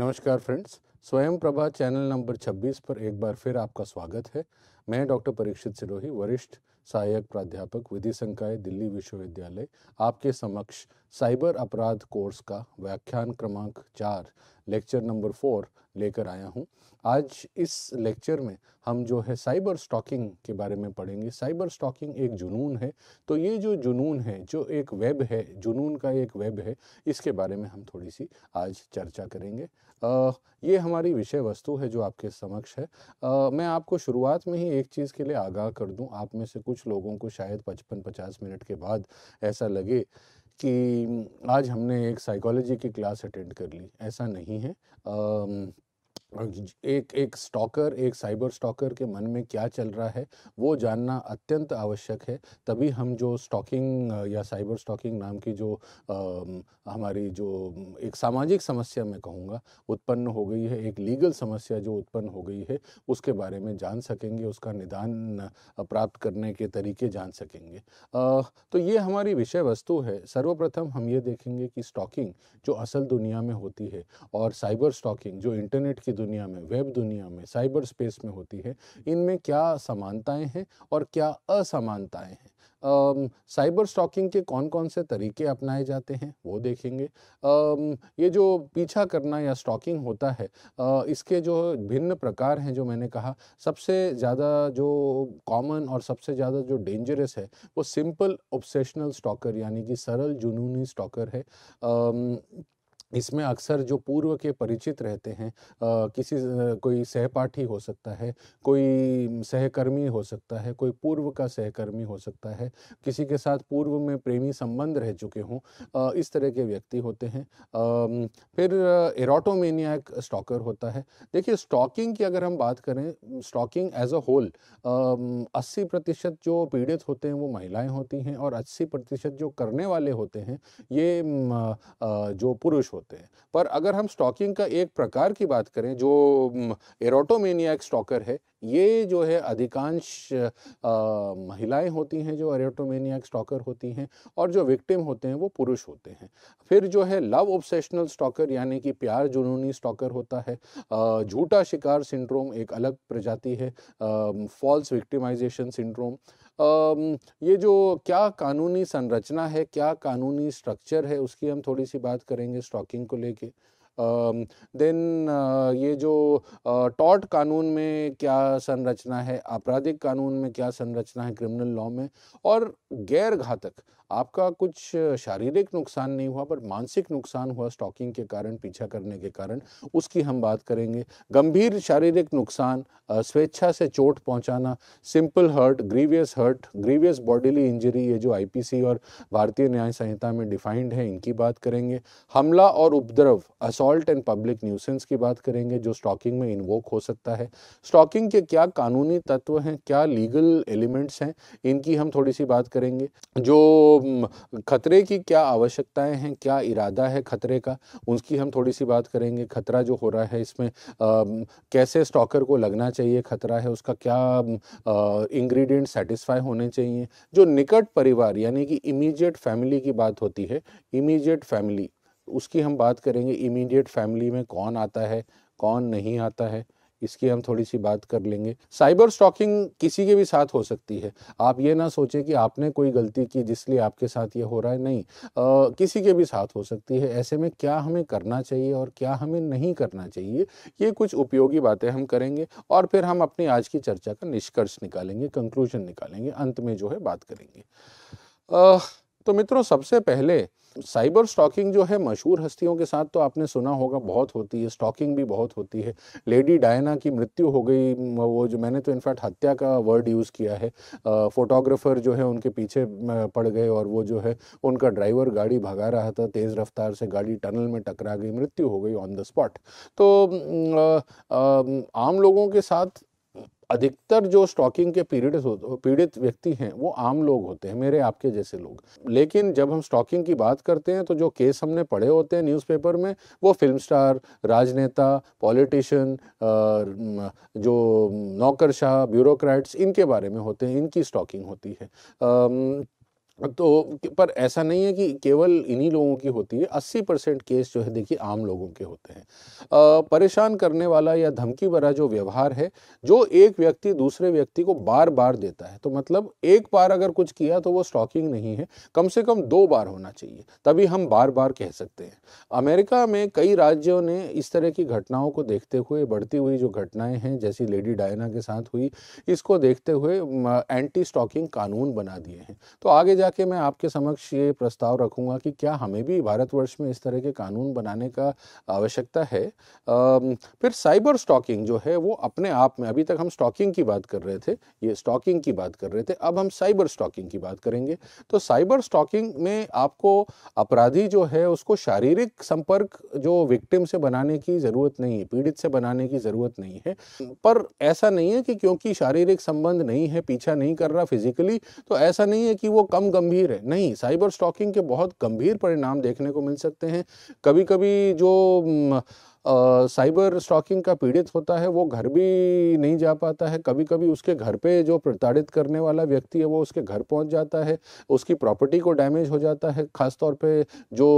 नमस्कार फ्रेंड्स स्वयं Prabha channel number 26 पर एक बार फिर आपका स्वागत है मैं डॉक्टर परीक्षित सिरोही वरिष्ठ सहायक प्राध्यापक विधि संकाय दिल्ली विश्वविद्यालय आपके समक्ष साइबर अपराध कोर्स का व्याख्यान क्रमांक चार लेक्चर नंबर फोर लेकर आया हूँ आज इस लेक्चर में हम जो है साइबर स्टॉकिंग के बारे में पढ़ेंगे साइबर स्टॉकिंग एक जुनून है तो ये जो जुनून है जो एक वेब है जुनून का एक वेब है इसके बारे में हम थोड़ी सी आज चर्चा करेंगे आ, ये हमारी विषय वस्तु है जो आपके समक्ष है आ, मैं आपको शुरुआत में ही एक चीज़ के लिए आगाह कर दूं आप में से कुछ लोगों को शायद पचपन पचास मिनट के बाद ऐसा लगे कि आज हमने एक साइकोलॉजी की क्लास अटेंड कर ली ऐसा नहीं है एक एक स्टॉकर एक साइबर स्टॉकर के मन में क्या चल रहा है वो जानना अत्यंत आवश्यक है तभी हम जो स्टॉकिंग या साइबर स्टॉकिंग नाम की जो आ, हमारी जो एक सामाजिक समस्या मैं कहूँगा उत्पन्न हो गई है एक लीगल समस्या जो उत्पन्न हो गई है उसके बारे में जान सकेंगे उसका निदान प्राप्त करने के तरीके जान सकेंगे आ, तो ये हमारी विषय वस्तु है सर्वप्रथम हम ये देखेंगे कि स्टॉकिंग जो असल दुनिया में होती है और साइबर स्टॉकिंग जो इंटरनेट की दुनिया में वेब दुनिया में साइबर स्पेस में होती है इनमें क्या समानताएं हैं और क्या असमानताएं हैं साइबर स्टॉकिंग के कौन कौन से तरीके अपनाए जाते हैं वो देखेंगे आ, ये जो पीछा करना या स्टॉकिंग होता है आ, इसके जो भिन्न प्रकार हैं जो मैंने कहा सबसे ज़्यादा जो कॉमन और सबसे ज़्यादा जो डेंजरस है वो सिंपल ऑब्सेशनल स्टॉकर यानी कि सरल जुनूनी स्टॉकर है आ, इसमें अक्सर जो पूर्व के परिचित रहते हैं आ, किसी कोई सहपाठी हो सकता है कोई सहकर्मी हो सकता है कोई पूर्व का सहकर्मी हो सकता है किसी के साथ पूर्व में प्रेमी संबंध रह चुके हों इस तरह के व्यक्ति होते हैं आ, फिर एरोटोमेनिया एक स्टॉकर होता है देखिए स्टॉकिंग की अगर हम बात करें स्टॉकिंग एज अ होल अस्सी प्रतिशत जो पीड़ित होते हैं वो महिलाएँ होती हैं और अस्सी प्रतिशत जो करने वाले होते हैं ये जो पुरुष होते हैं पर अगर हम स्टॉकिंग का एक प्रकार की बात करें जो एरोटोमेनिया एक स्टॉकर है ये जो है अधिकांश महिलाएं होती हैं जो एरोटोमेनिया स्टॉकर होती हैं और जो विक्टिम होते हैं वो पुरुष होते हैं फिर जो है लव ऑब्सेशनल स्टॉकर यानी कि प्यार जुनूनी स्टॉकर होता है झूठा शिकार सिंड्रोम एक अलग प्रजाति है फॉल्स विक्टिमाइजेशन सिंड्रोम ये जो क्या कानूनी संरचना है क्या कानूनी स्ट्रक्चर है उसकी हम थोड़ी सी बात करेंगे स्टॉकिंग को लेके देन uh, uh, ये जो टॉट uh, कानून में क्या संरचना है आपराधिक कानून में क्या संरचना है क्रिमिनल लॉ में और गैर घातक आपका कुछ शारीरिक नुकसान नहीं हुआ पर मानसिक नुकसान हुआ स्टॉकिंग के कारण पीछा करने के कारण उसकी हम बात करेंगे गंभीर शारीरिक नुकसान स्वेच्छा से चोट पहुंचाना simple hurt grievous hurt grievous bodily injury ये जो आईपीसी और भारतीय न्याय संहिता में डिफाइंड है इनकी बात करेंगे हमला और उपद्रव असॉल्ट एंड पब्लिक न्यूसेंस की बात करेंगे जो स्टॉकिंग में इन्वोक हो सकता है स्टॉकिंग के क्या कानूनी तत्व हैं क्या लीगल एलिमेंट्स हैं इनकी हम थोड़ी सी बात करेंगे जो खतरे की क्या आवश्यकताएं हैं क्या इरादा है खतरे का उसकी हम थोड़ी सी बात करेंगे खतरा जो हो रहा है इसमें आ, कैसे स्टॉकर को लगना चाहिए खतरा है उसका क्या इंग्रेडिएंट सेटिस्फाई होने चाहिए जो निकट परिवार यानी कि इमीडिएट फैमिली की बात होती है इमीडिएट फैमिली उसकी हम बात करेंगे इमीडिएट फैमिली में कौन आता है कौन नहीं आता है इसकी हम थोड़ी सी बात कर लेंगे साइबर स्टॉकिंग किसी के भी साथ हो सकती है आप ये ना सोचें कि आपने कोई गलती की जिसलिए आपके साथ ये हो रहा है नहीं आ, किसी के भी साथ हो सकती है ऐसे में क्या हमें करना चाहिए और क्या हमें नहीं करना चाहिए ये कुछ उपयोगी बातें हम करेंगे और फिर हम अपनी आज की चर्चा का निष्कर्ष निकालेंगे कंक्लूजन निकालेंगे अंत में जो है बात करेंगे आ, तो मित्रों सबसे पहले साइबर स्टॉकिंग जो है मशहूर हस्तियों के साथ तो आपने सुना होगा बहुत होती है स्टॉकिंग भी बहुत होती है लेडी डायना की मृत्यु हो गई वो जो मैंने तो इनफैक्ट हत्या का वर्ड यूज़ किया है फोटोग्राफर जो है उनके पीछे पड़ गए और वो जो है उनका ड्राइवर गाड़ी भगा रहा था तेज़ रफ्तार से गाड़ी टनल में टकरा गई मृत्यु हो गई ऑन द स्पॉट तो आ, आ, आम लोगों के साथ अधिकतर जो स्टॉकिंग के पीड़ित पीड़ित व्यक्ति हैं वो आम लोग होते हैं मेरे आपके जैसे लोग लेकिन जब हम स्टॉकिंग की बात करते हैं तो जो केस हमने पढ़े होते हैं न्यूज़पेपर में वो फिल्म स्टार राजनेता पॉलिटिशियन जो नौकरशाह ब्यूरोक्रेट्स इनके बारे में होते हैं इनकी स्टॉकिंग होती है तो पर ऐसा नहीं है कि केवल इन्हीं लोगों की होती है 80 परसेंट केस जो है देखिए आम लोगों के होते हैं परेशान करने वाला या धमकी भरा जो व्यवहार है जो एक व्यक्ति दूसरे व्यक्ति को बार बार देता है तो मतलब एक बार अगर कुछ किया तो वो स्टॉकिंग नहीं है कम से कम दो बार होना चाहिए तभी हम बार बार कह सकते हैं अमेरिका में कई राज्यों ने इस तरह की घटनाओं को देखते हुए बढ़ती हुई जो घटनाएँ हैं जैसी लेडी डायना के साथ हुई इसको देखते हुए एंटी स्टॉकिंग कानून बना दिए हैं तो आगे जा कि मैं आपके समक्ष ये प्रस्ताव रखूंगा कि क्या हमें भी भारतवर्ष में इस तरह के कानून बनाने का आवश्यकता है फिर साइबर स्टॉकिंग जो है वो अपने आप में अभी तक हम स्टॉकिंग की बात कर रहे थे ये स्टॉकिंग की बात कर रहे थे अब हम साइबर स्टॉकिंग की बात करेंगे तो साइबर स्टॉकिंग में आपको अपराधी जो है उसको शारीरिक संपर्क जो विक्टिम से बनाने की ज़रूरत नहीं है पीड़ित से बनाने की ज़रूरत नहीं है पर ऐसा नहीं है कि क्योंकि शारीरिक संबंध नहीं है पीछा नहीं कर रहा फिजिकली तो ऐसा नहीं है कि वो कम गंभीर है नहीं साइबर स्टॉकिंग के बहुत गंभीर परिणाम देखने को मिल सकते हैं कभी कभी जो साइबर स्टॉकिंग का पीड़ित होता है वो घर भी नहीं जा पाता है कभी कभी उसके घर पे जो प्रताड़ित करने वाला व्यक्ति है वो उसके घर पहुंच जाता है उसकी प्रॉपर्टी को डैमेज हो जाता है ख़ासतौर पे जो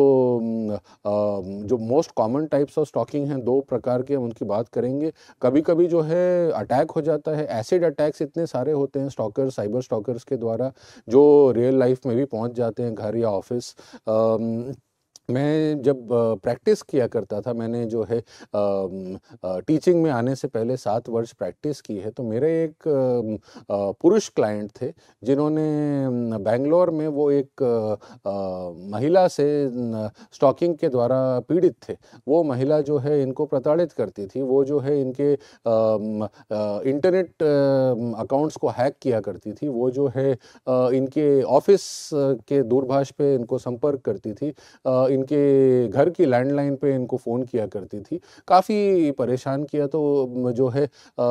जो most common types of stalking हैं दो प्रकार के हम उनकी बात करेंगे कभी कभी जो है अटैक हो जाता है एसिड अटैक्स इतने सारे होते हैं स्टॉकर्स साइबर स्टॉकर्स के द्वारा जो रियल लाइफ में भी पहुँच जाते हैं घर या ऑफिस मैं जब प्रैक्टिस किया करता था मैंने जो है टीचिंग में आने से पहले सात वर्ष प्रैक्टिस की है तो मेरे एक पुरुष क्लाइंट थे जिन्होंने बेंगलोर में वो एक महिला से स्टॉकिंग के द्वारा पीड़ित थे वो महिला जो है इनको प्रताड़ित करती थी वो जो है इनके इंटरनेट अकाउंट्स को हैक किया करती थी वो जो है इनके ऑफिस के दूरभाष पे इनको संपर्क करती थी इन इनके घर की लैंडलाइन पे इनको फ़ोन किया करती थी काफ़ी परेशान किया तो जो है आ,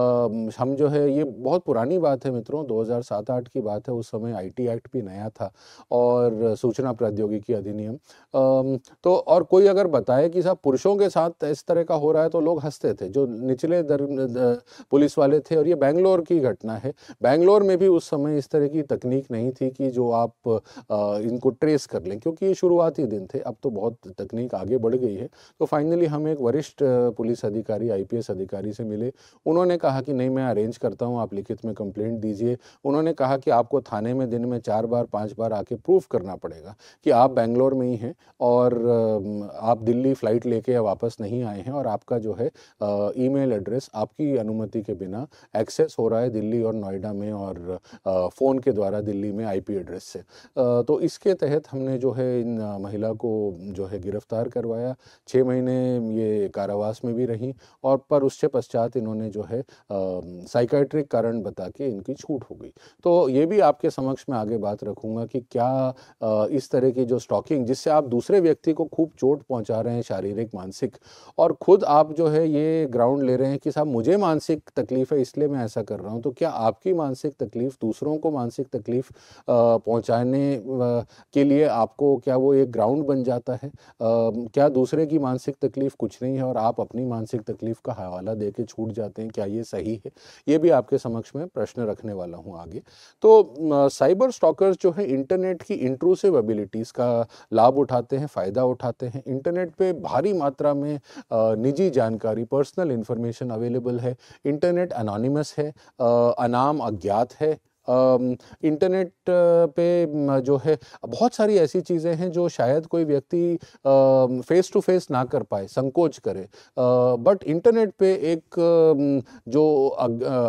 हम जो है ये बहुत पुरानी बात है मित्रों 2007-8 की बात है उस समय आईटी एक्ट भी नया था और सूचना प्रौद्योगिकी अधिनियम आ, तो और कोई अगर बताए कि साहब पुरुषों के साथ इस तरह का हो रहा है तो लोग हंसते थे जो निचले दर, द, पुलिस वाले थे और ये बैंगलोर की घटना है बैंगलोर में भी उस समय इस तरह की तकनीक नहीं थी कि जो आप आ, इनको ट्रेस कर लें क्योंकि ये शुरुआती दिन थे अब तो बहुत तकनीक आगे बढ़ गई है तो फाइनली हम एक वरिष्ठ पुलिस अधिकारी आई अधिकारी से मिले उन्होंने कहा कि नहीं मैं अरेंज करता हूँ आप लिखित में कंप्लेंट दीजिए उन्होंने कहा कि आपको थाने में दिन में चार बार पाँच बार आके प्रूफ करना पड़ेगा कि आप बेंगलोर में ही हैं और आप दिल्ली फ़्लाइट लेके वापस नहीं आए हैं और आपका जो है ईमेल एड्रेस आपकी अनुमति के बिना एक्सेस हो रहा है दिल्ली और नोएडा में और फ़ोन के द्वारा दिल्ली में आईपी एड्रेस से तो इसके तहत हमने जो है इन महिला को जो है गिरफ्तार करवाया छः महीने ये कारावास में भी रहीं और पर उसके पश्चात इन्होंने जो है साइकाट्रिक कारण बता के इनकी छूट हो गई तो ये भी आपके समक्ष में आगे बात रखूँगा कि क्या आ, इस तरह की जो स्टॉकिंग जिससे आप दूसरे व्यक्ति को खूब चोट पहुँचा रहे हैं शारीरिक मानसिक और ख़ुद आप जो है ये ग्राउंड ले रहे हैं कि साहब मुझे मानसिक तकलीफ़ है इसलिए मैं ऐसा कर रहा हूँ तो क्या आपकी मानसिक तकलीफ़ दूसरों को मानसिक तकलीफ़ पहुँचाने के लिए आपको क्या वो एक ग्राउंड बन जाता जाता है आ, क्या दूसरे की मानसिक तकलीफ कुछ नहीं है और आप अपनी मानसिक तकलीफ का हवाला दे के छूट जाते हैं क्या ये सही है ये भी आपके समक्ष में प्रश्न रखने वाला हूँ आगे तो साइबर स्टॉकर्स जो है इंटरनेट की इंट्रूसिव एबिलिटीज़ का लाभ उठाते हैं फ़ायदा उठाते हैं इंटरनेट पर भारी मात्रा में निजी जानकारी पर्सनल इंफॉर्मेशन अवेलेबल है इंटरनेट अनोनिमस है अनाम अज्ञात है इंटरनेट पे जो है बहुत सारी ऐसी चीज़ें हैं जो शायद कोई व्यक्ति फेस टू फेस ना कर पाए संकोच करे बट इंटरनेट पे एक जो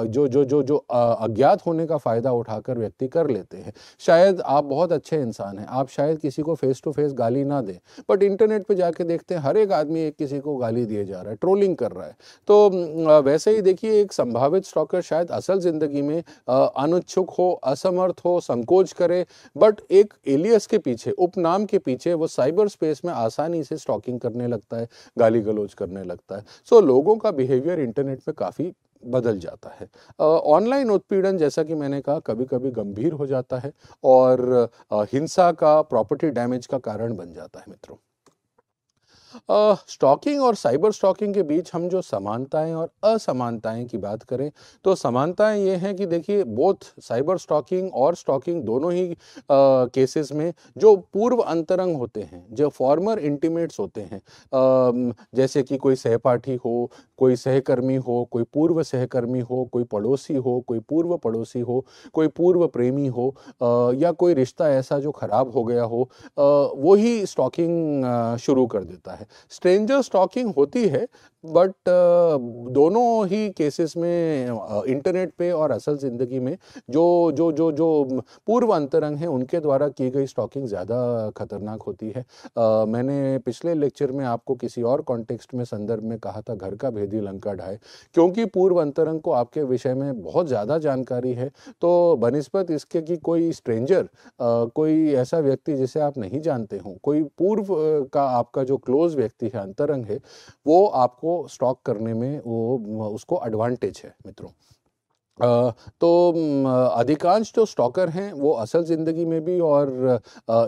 जो जो जो जो अज्ञात होने का फ़ायदा उठाकर व्यक्ति कर लेते हैं शायद आप बहुत अच्छे इंसान हैं आप शायद किसी को फेस टू फेस गाली ना दें बट इंटरनेट पे जाके देखते हैं हर एक आदमी एक किसी को गाली दिए जा रहा है ट्रोलिंग कर रहा है तो वैसे ही देखिए एक संभावित स्टॉकर शायद असल ज़िंदगी में अनुच्छुक इच्छुक हो असमर्थ हो संकोच करे बट एक एलियस के पीछे उपनाम के पीछे वो साइबर स्पेस में आसानी से स्टॉकिंग करने लगता है गाली गलोच करने लगता है सो so, लोगों का बिहेवियर इंटरनेट में काफ़ी बदल जाता है ऑनलाइन उत्पीड़न जैसा कि मैंने कहा कभी कभी गंभीर हो जाता है और आ, हिंसा का प्रॉपर्टी डैमेज का कारण बन जाता है मित्रों स्टॉकिंग और साइबर स्टॉकिंग के बीच हम जो समानताएं और असमानताएं की बात करें तो समानताएं ये हैं कि देखिए बोथ साइबर स्टॉकिंग और स्टॉकिंग दोनों ही केसेस में जो पूर्व अंतरंग होते हैं जो फॉर्मर इंटीमेट्स होते हैं आ, जैसे कि कोई सहपाठी हो कोई सहकर्मी हो कोई पूर्व सहकर्मी हो कोई पड़ोसी हो कोई पूर्व पड़ोसी हो कोई पूर्व प्रेमी हो आ, या कोई रिश्ता ऐसा जो खराब हो गया हो वही स्टॉकिंग शुरू कर देता है है स्ट्रेंजर स्टॉकिंग होती है बट दोनों ही केसेस में इंटरनेट पे और असल ज़िंदगी में जो जो जो जो पूर्व अंतरंग हैं उनके द्वारा की गई स्टॉकिंग ज़्यादा खतरनाक होती है आ, मैंने पिछले लेक्चर में आपको किसी और कॉन्टेक्स्ट में संदर्भ में कहा था घर का भेदी लंका ढाए क्योंकि पूर्व अंतरंग को आपके विषय में बहुत ज़्यादा जानकारी है तो बनस्पत इसके कि कोई स्ट्रेंजर आ, कोई ऐसा व्यक्ति जिसे आप नहीं जानते हों कोई पूर्व का आपका जो क्लोज क्लोज व्यक्ति है अंतरंग है वो आपको स्टॉक करने में वो उसको एडवांटेज है मित्रों तो अधिकांश जो स्टॉकर हैं वो असल ज़िंदगी में भी और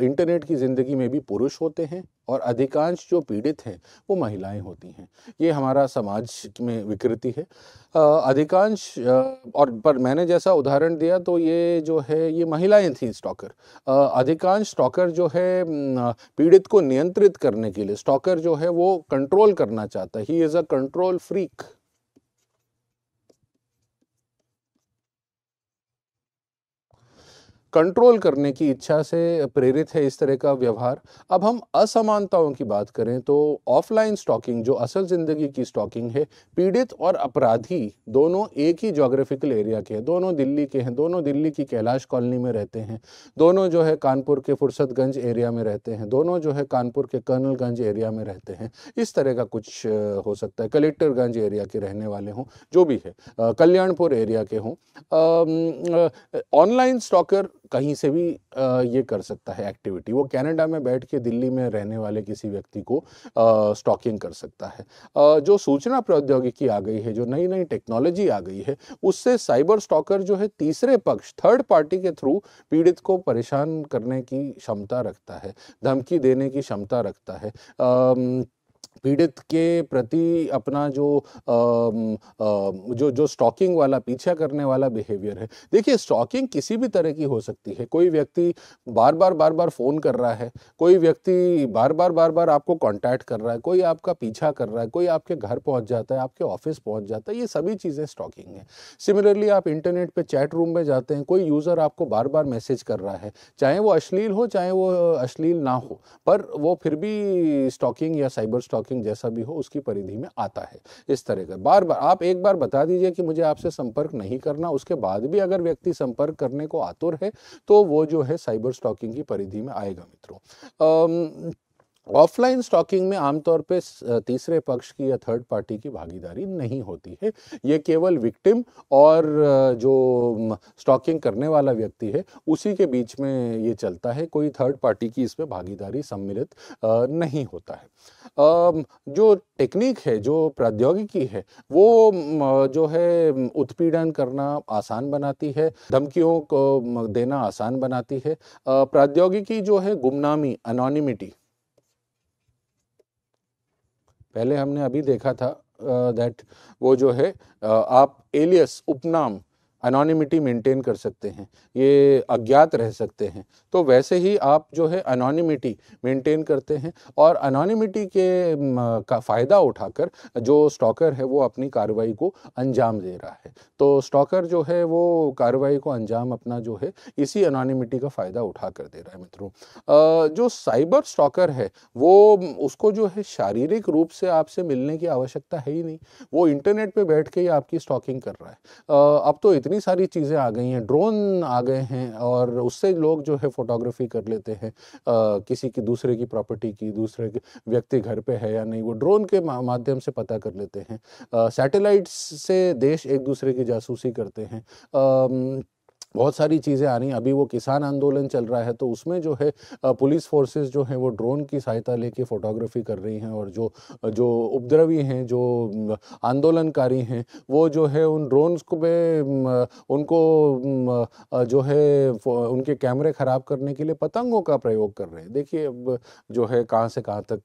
इंटरनेट की ज़िंदगी में भी पुरुष होते हैं और अधिकांश जो पीड़ित हैं वो महिलाएं होती हैं ये हमारा समाज में विकृति है अधिकांश और पर मैंने जैसा उदाहरण दिया तो ये जो है ये महिलाएं थीं स्टॉकर अधिकांश स्टॉकर जो है पीड़ित को नियंत्रित करने के लिए स्टॉकर जो है वो कंट्रोल करना चाहता है he is a control freak control करने की इच्छा से प्रेरित है इस तरह का व्यवहार अब हम असमानताओं की बात करें तो ऑफलाइन स्टॉकिंग जो असल ज़िंदगी की स्टॉकिंग है पीड़ित और अपराधी दोनों एक ही जोग्राफिकल एरिया के हैं दोनों दिल्ली के हैं दोनों दिल्ली की कैलाश कॉलोनी में रहते हैं दोनों जो है कानपुर के फुर्सतगंज एरिया में रहते हैं दोनों जो है कानपुर के कर्नलगंज एरिया में रहते हैं इस तरह का कुछ हो सकता है कलेक्टरगंज एरिया के रहने वाले हों जो भी है कल्याणपुर एरिया के हों ऑनलाइन स्टॉकर कहीं से भी ये कर सकता है एक्टिविटी वो कनाडा में बैठ के दिल्ली में रहने वाले किसी व्यक्ति को स्टॉकिंग कर सकता है जो सूचना प्रौद्योगिकी आ गई है जो नई नई टेक्नोलॉजी आ गई है उससे साइबर स्टॉकर जो है तीसरे पक्ष थर्ड पार्टी के थ्रू पीड़ित को परेशान करने की क्षमता रखता है धमकी देने की क्षमता रखता है पीड़ित के प्रति अपना जो आ, आ, जो जो स्टॉकिंग वाला पीछा करने वाला बिहेवियर है देखिए स्टॉकिंग किसी भी तरह की हो सकती है कोई व्यक्ति बार बार बार बार फ़ोन कर रहा है कोई व्यक्ति बार बार बार बार आपको कांटेक्ट कर रहा है कोई आपका पीछा कर रहा है कोई आपके घर पहुंच जाता है आपके ऑफिस पहुंच जाता है ये सभी चीज़ें स्टॉकिंग है सिमिलरली आप इंटरनेट पर चैट रूम में जाते हैं कोई यूज़र आपको बार बार मैसेज कर रहा है चाहे वो अश्लील हो चाहे वो अश्लील ना हो पर वो फिर भी स्टॉकिंग या साइबर स्टॉक स्टॉकिंग जैसा भी हो उसकी परिधि में आता है इस तरह का बार बार आप एक बार बता दीजिए कि मुझे आपसे संपर्क नहीं करना उसके बाद भी अगर व्यक्ति संपर्क करने को आतुर है तो वो जो है साइबर स्टॉकिंग की परिधि में आएगा मित्रों ऑफलाइन स्टॉकिंग में आमतौर पे तीसरे पक्ष की या थर्ड पार्टी की भागीदारी नहीं होती है ये केवल विक्टिम और जो स्टॉकिंग करने वाला व्यक्ति है उसी के बीच में ये चलता है कोई थर्ड पार्टी की इसमें भागीदारी सम्मिलित नहीं होता है जो टेक्निक है जो प्रौद्योगिकी है वो जो है उत्पीड़न करना आसान बनाती है धमकियों को देना आसान बनाती है प्रौद्योगिकी जो है गुमनामी अनोनिमिटी पहले हमने अभी देखा था दैट वो जो है आप एलियस उपनाम अनोनिमिटी मेंटेन कर सकते हैं ये अज्ञात रह सकते हैं तो वैसे ही आप जो है अनोनिमिटी मेंटेन करते हैं और अनोनिमिटी के का फ़ायदा उठाकर जो स्टॉकर है वो अपनी कार्रवाई को अंजाम दे रहा है तो स्टॉकर जो है वो कार्रवाई को अंजाम अपना जो है इसी अनोनिमिटी का फ़ायदा उठा कर दे रहा है मित्रों जो साइबर स्टॉकर है वो उसको जो है शारीरिक रूप से आपसे मिलने की आवश्यकता है ही नहीं वो इंटरनेट पर बैठ के ही आपकी स्टॉकिंग कर रहा है अब तो इतनी सारी सारी चीज़ें आ गई हैं ड्रोन आ गए हैं और उससे लोग जो है फोटोग्राफी कर लेते हैं किसी की दूसरे की प्रॉपर्टी की दूसरे के व्यक्ति घर पे है या नहीं वो ड्रोन के माध्यम से पता कर लेते हैं सैटेलाइट्स से देश एक दूसरे की जासूसी करते हैं आ, बहुत सारी चीज़ें आ रही हैं अभी वो किसान आंदोलन चल रहा है तो उसमें जो है पुलिस फोर्सेस जो है वो ड्रोन की सहायता लेके फोटोग्राफी कर रही हैं और जो जो उपद्रवी हैं जो आंदोलनकारी हैं वो जो है उन ड्रोन्स को पे उनको जो है उनके कैमरे ख़राब करने के लिए पतंगों का प्रयोग कर रहे हैं देखिए अब जो है कहाँ से कहाँ तक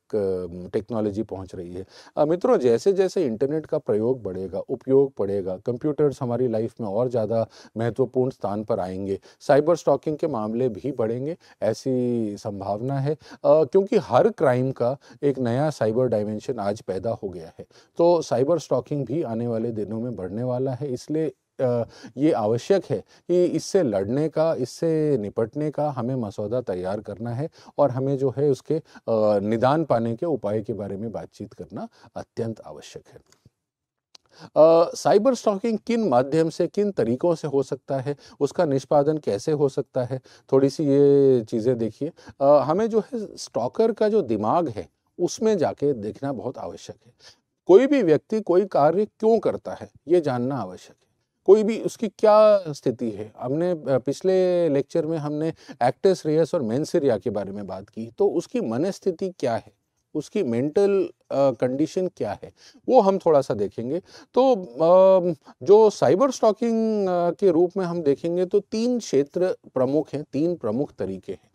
टेक्नोलॉजी पहुँच रही है मित्रों जैसे जैसे इंटरनेट का प्रयोग बढ़ेगा उपयोग पड़ेगा कंप्यूटर्स हमारी लाइफ में और ज़्यादा महत्वपूर्ण स्थान निशान पर आएंगे साइबर स्टॉकिंग के मामले भी बढ़ेंगे ऐसी संभावना है क्योंकि हर क्राइम का एक नया साइबर डायमेंशन आज पैदा हो गया है तो साइबर स्टॉकिंग भी आने वाले दिनों में बढ़ने वाला है इसलिए ये आवश्यक है कि इससे लड़ने का इससे निपटने का हमें मसौदा तैयार करना है और हमें जो है उसके निदान पाने के उपाय के बारे में बातचीत करना अत्यंत आवश्यक है साइबर स्टॉकिंग किन माध्यम से किन तरीकों से हो सकता है उसका निष्पादन कैसे हो सकता है थोड़ी सी ये चीज़ें देखिए हमें जो है स्टॉकर का जो दिमाग है उसमें जाके देखना बहुत आवश्यक है कोई भी व्यक्ति कोई कार्य क्यों करता है ये जानना आवश्यक है कोई भी उसकी क्या स्थिति है हमने पिछले लेक्चर में हमने एक्टेस रेयस और मेन्सिरिया के बारे में बात की तो उसकी मनस्थिति क्या है उसकी मेंटल कंडीशन uh, क्या है वो हम थोड़ा सा देखेंगे तो uh, जो साइबर स्टॉकिंग uh, के रूप में हम देखेंगे तो तीन क्षेत्र प्रमुख हैं तीन प्रमुख तरीके हैं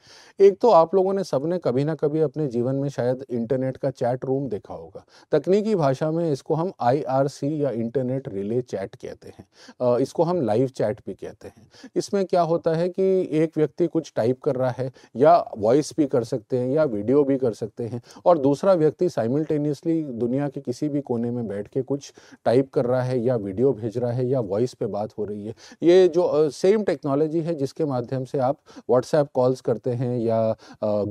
एक तो आप लोगों ने सबने कभी ना कभी अपने जीवन में शायद इंटरनेट का चैट रूम देखा होगा तकनीकी भाषा में इसको हम आईआरसी या इंटरनेट रिले चैट कहते हैं इसको हम लाइव चैट भी कहते हैं इसमें क्या होता है कि एक व्यक्ति कुछ टाइप कर रहा है या वॉइस भी कर सकते हैं या वीडियो भी कर सकते हैं और दूसरा व्यक्ति साइमल्टेनियसली दुनिया के किसी भी कोने में बैठ के कुछ टाइप कर रहा है या वीडियो भेज रहा है या वॉइस पे बात हो रही है ये जो सेम uh, टेक्नोलॉजी है जिसके माध्यम से आप व्हाट्सएप कॉल्स करते हैं या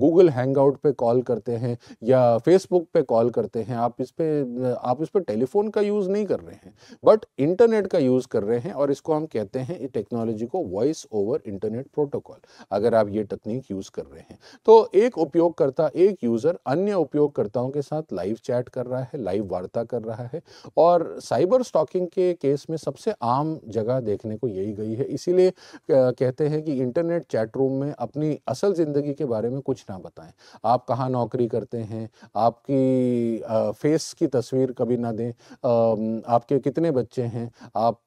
गूगल uh, आउट पे कॉल करते हैं या फेसबुक पे कॉल करते हैं आप इस पर आप इस पर टेलीफोन का यूज़ नहीं कर रहे हैं बट इंटरनेट का यूज़ कर रहे हैं और इसको हम कहते हैं टेक्नोलॉजी को वॉइस ओवर इंटरनेट प्रोटोकॉल अगर आप ये तकनीक यूज़ कर रहे हैं तो एक उपयोगकर्ता एक यूज़र अन्य उपयोग उपयोगकर्ताओं के साथ लाइव चैट कर रहा है लाइव वार्ता कर रहा है और साइबर स्टॉकिंग के केस में सबसे आम जगह देखने को यही गई है इसीलिए कहते हैं कि इंटरनेट चैट रूम में अपनी असल ज़िंदगी के बारे में कुछ ना बताएं आप कहाँ नौकरी करते हैं आपकी फेस की तस्वीर कभी ना दें आपके कितने बच्चे हैं आप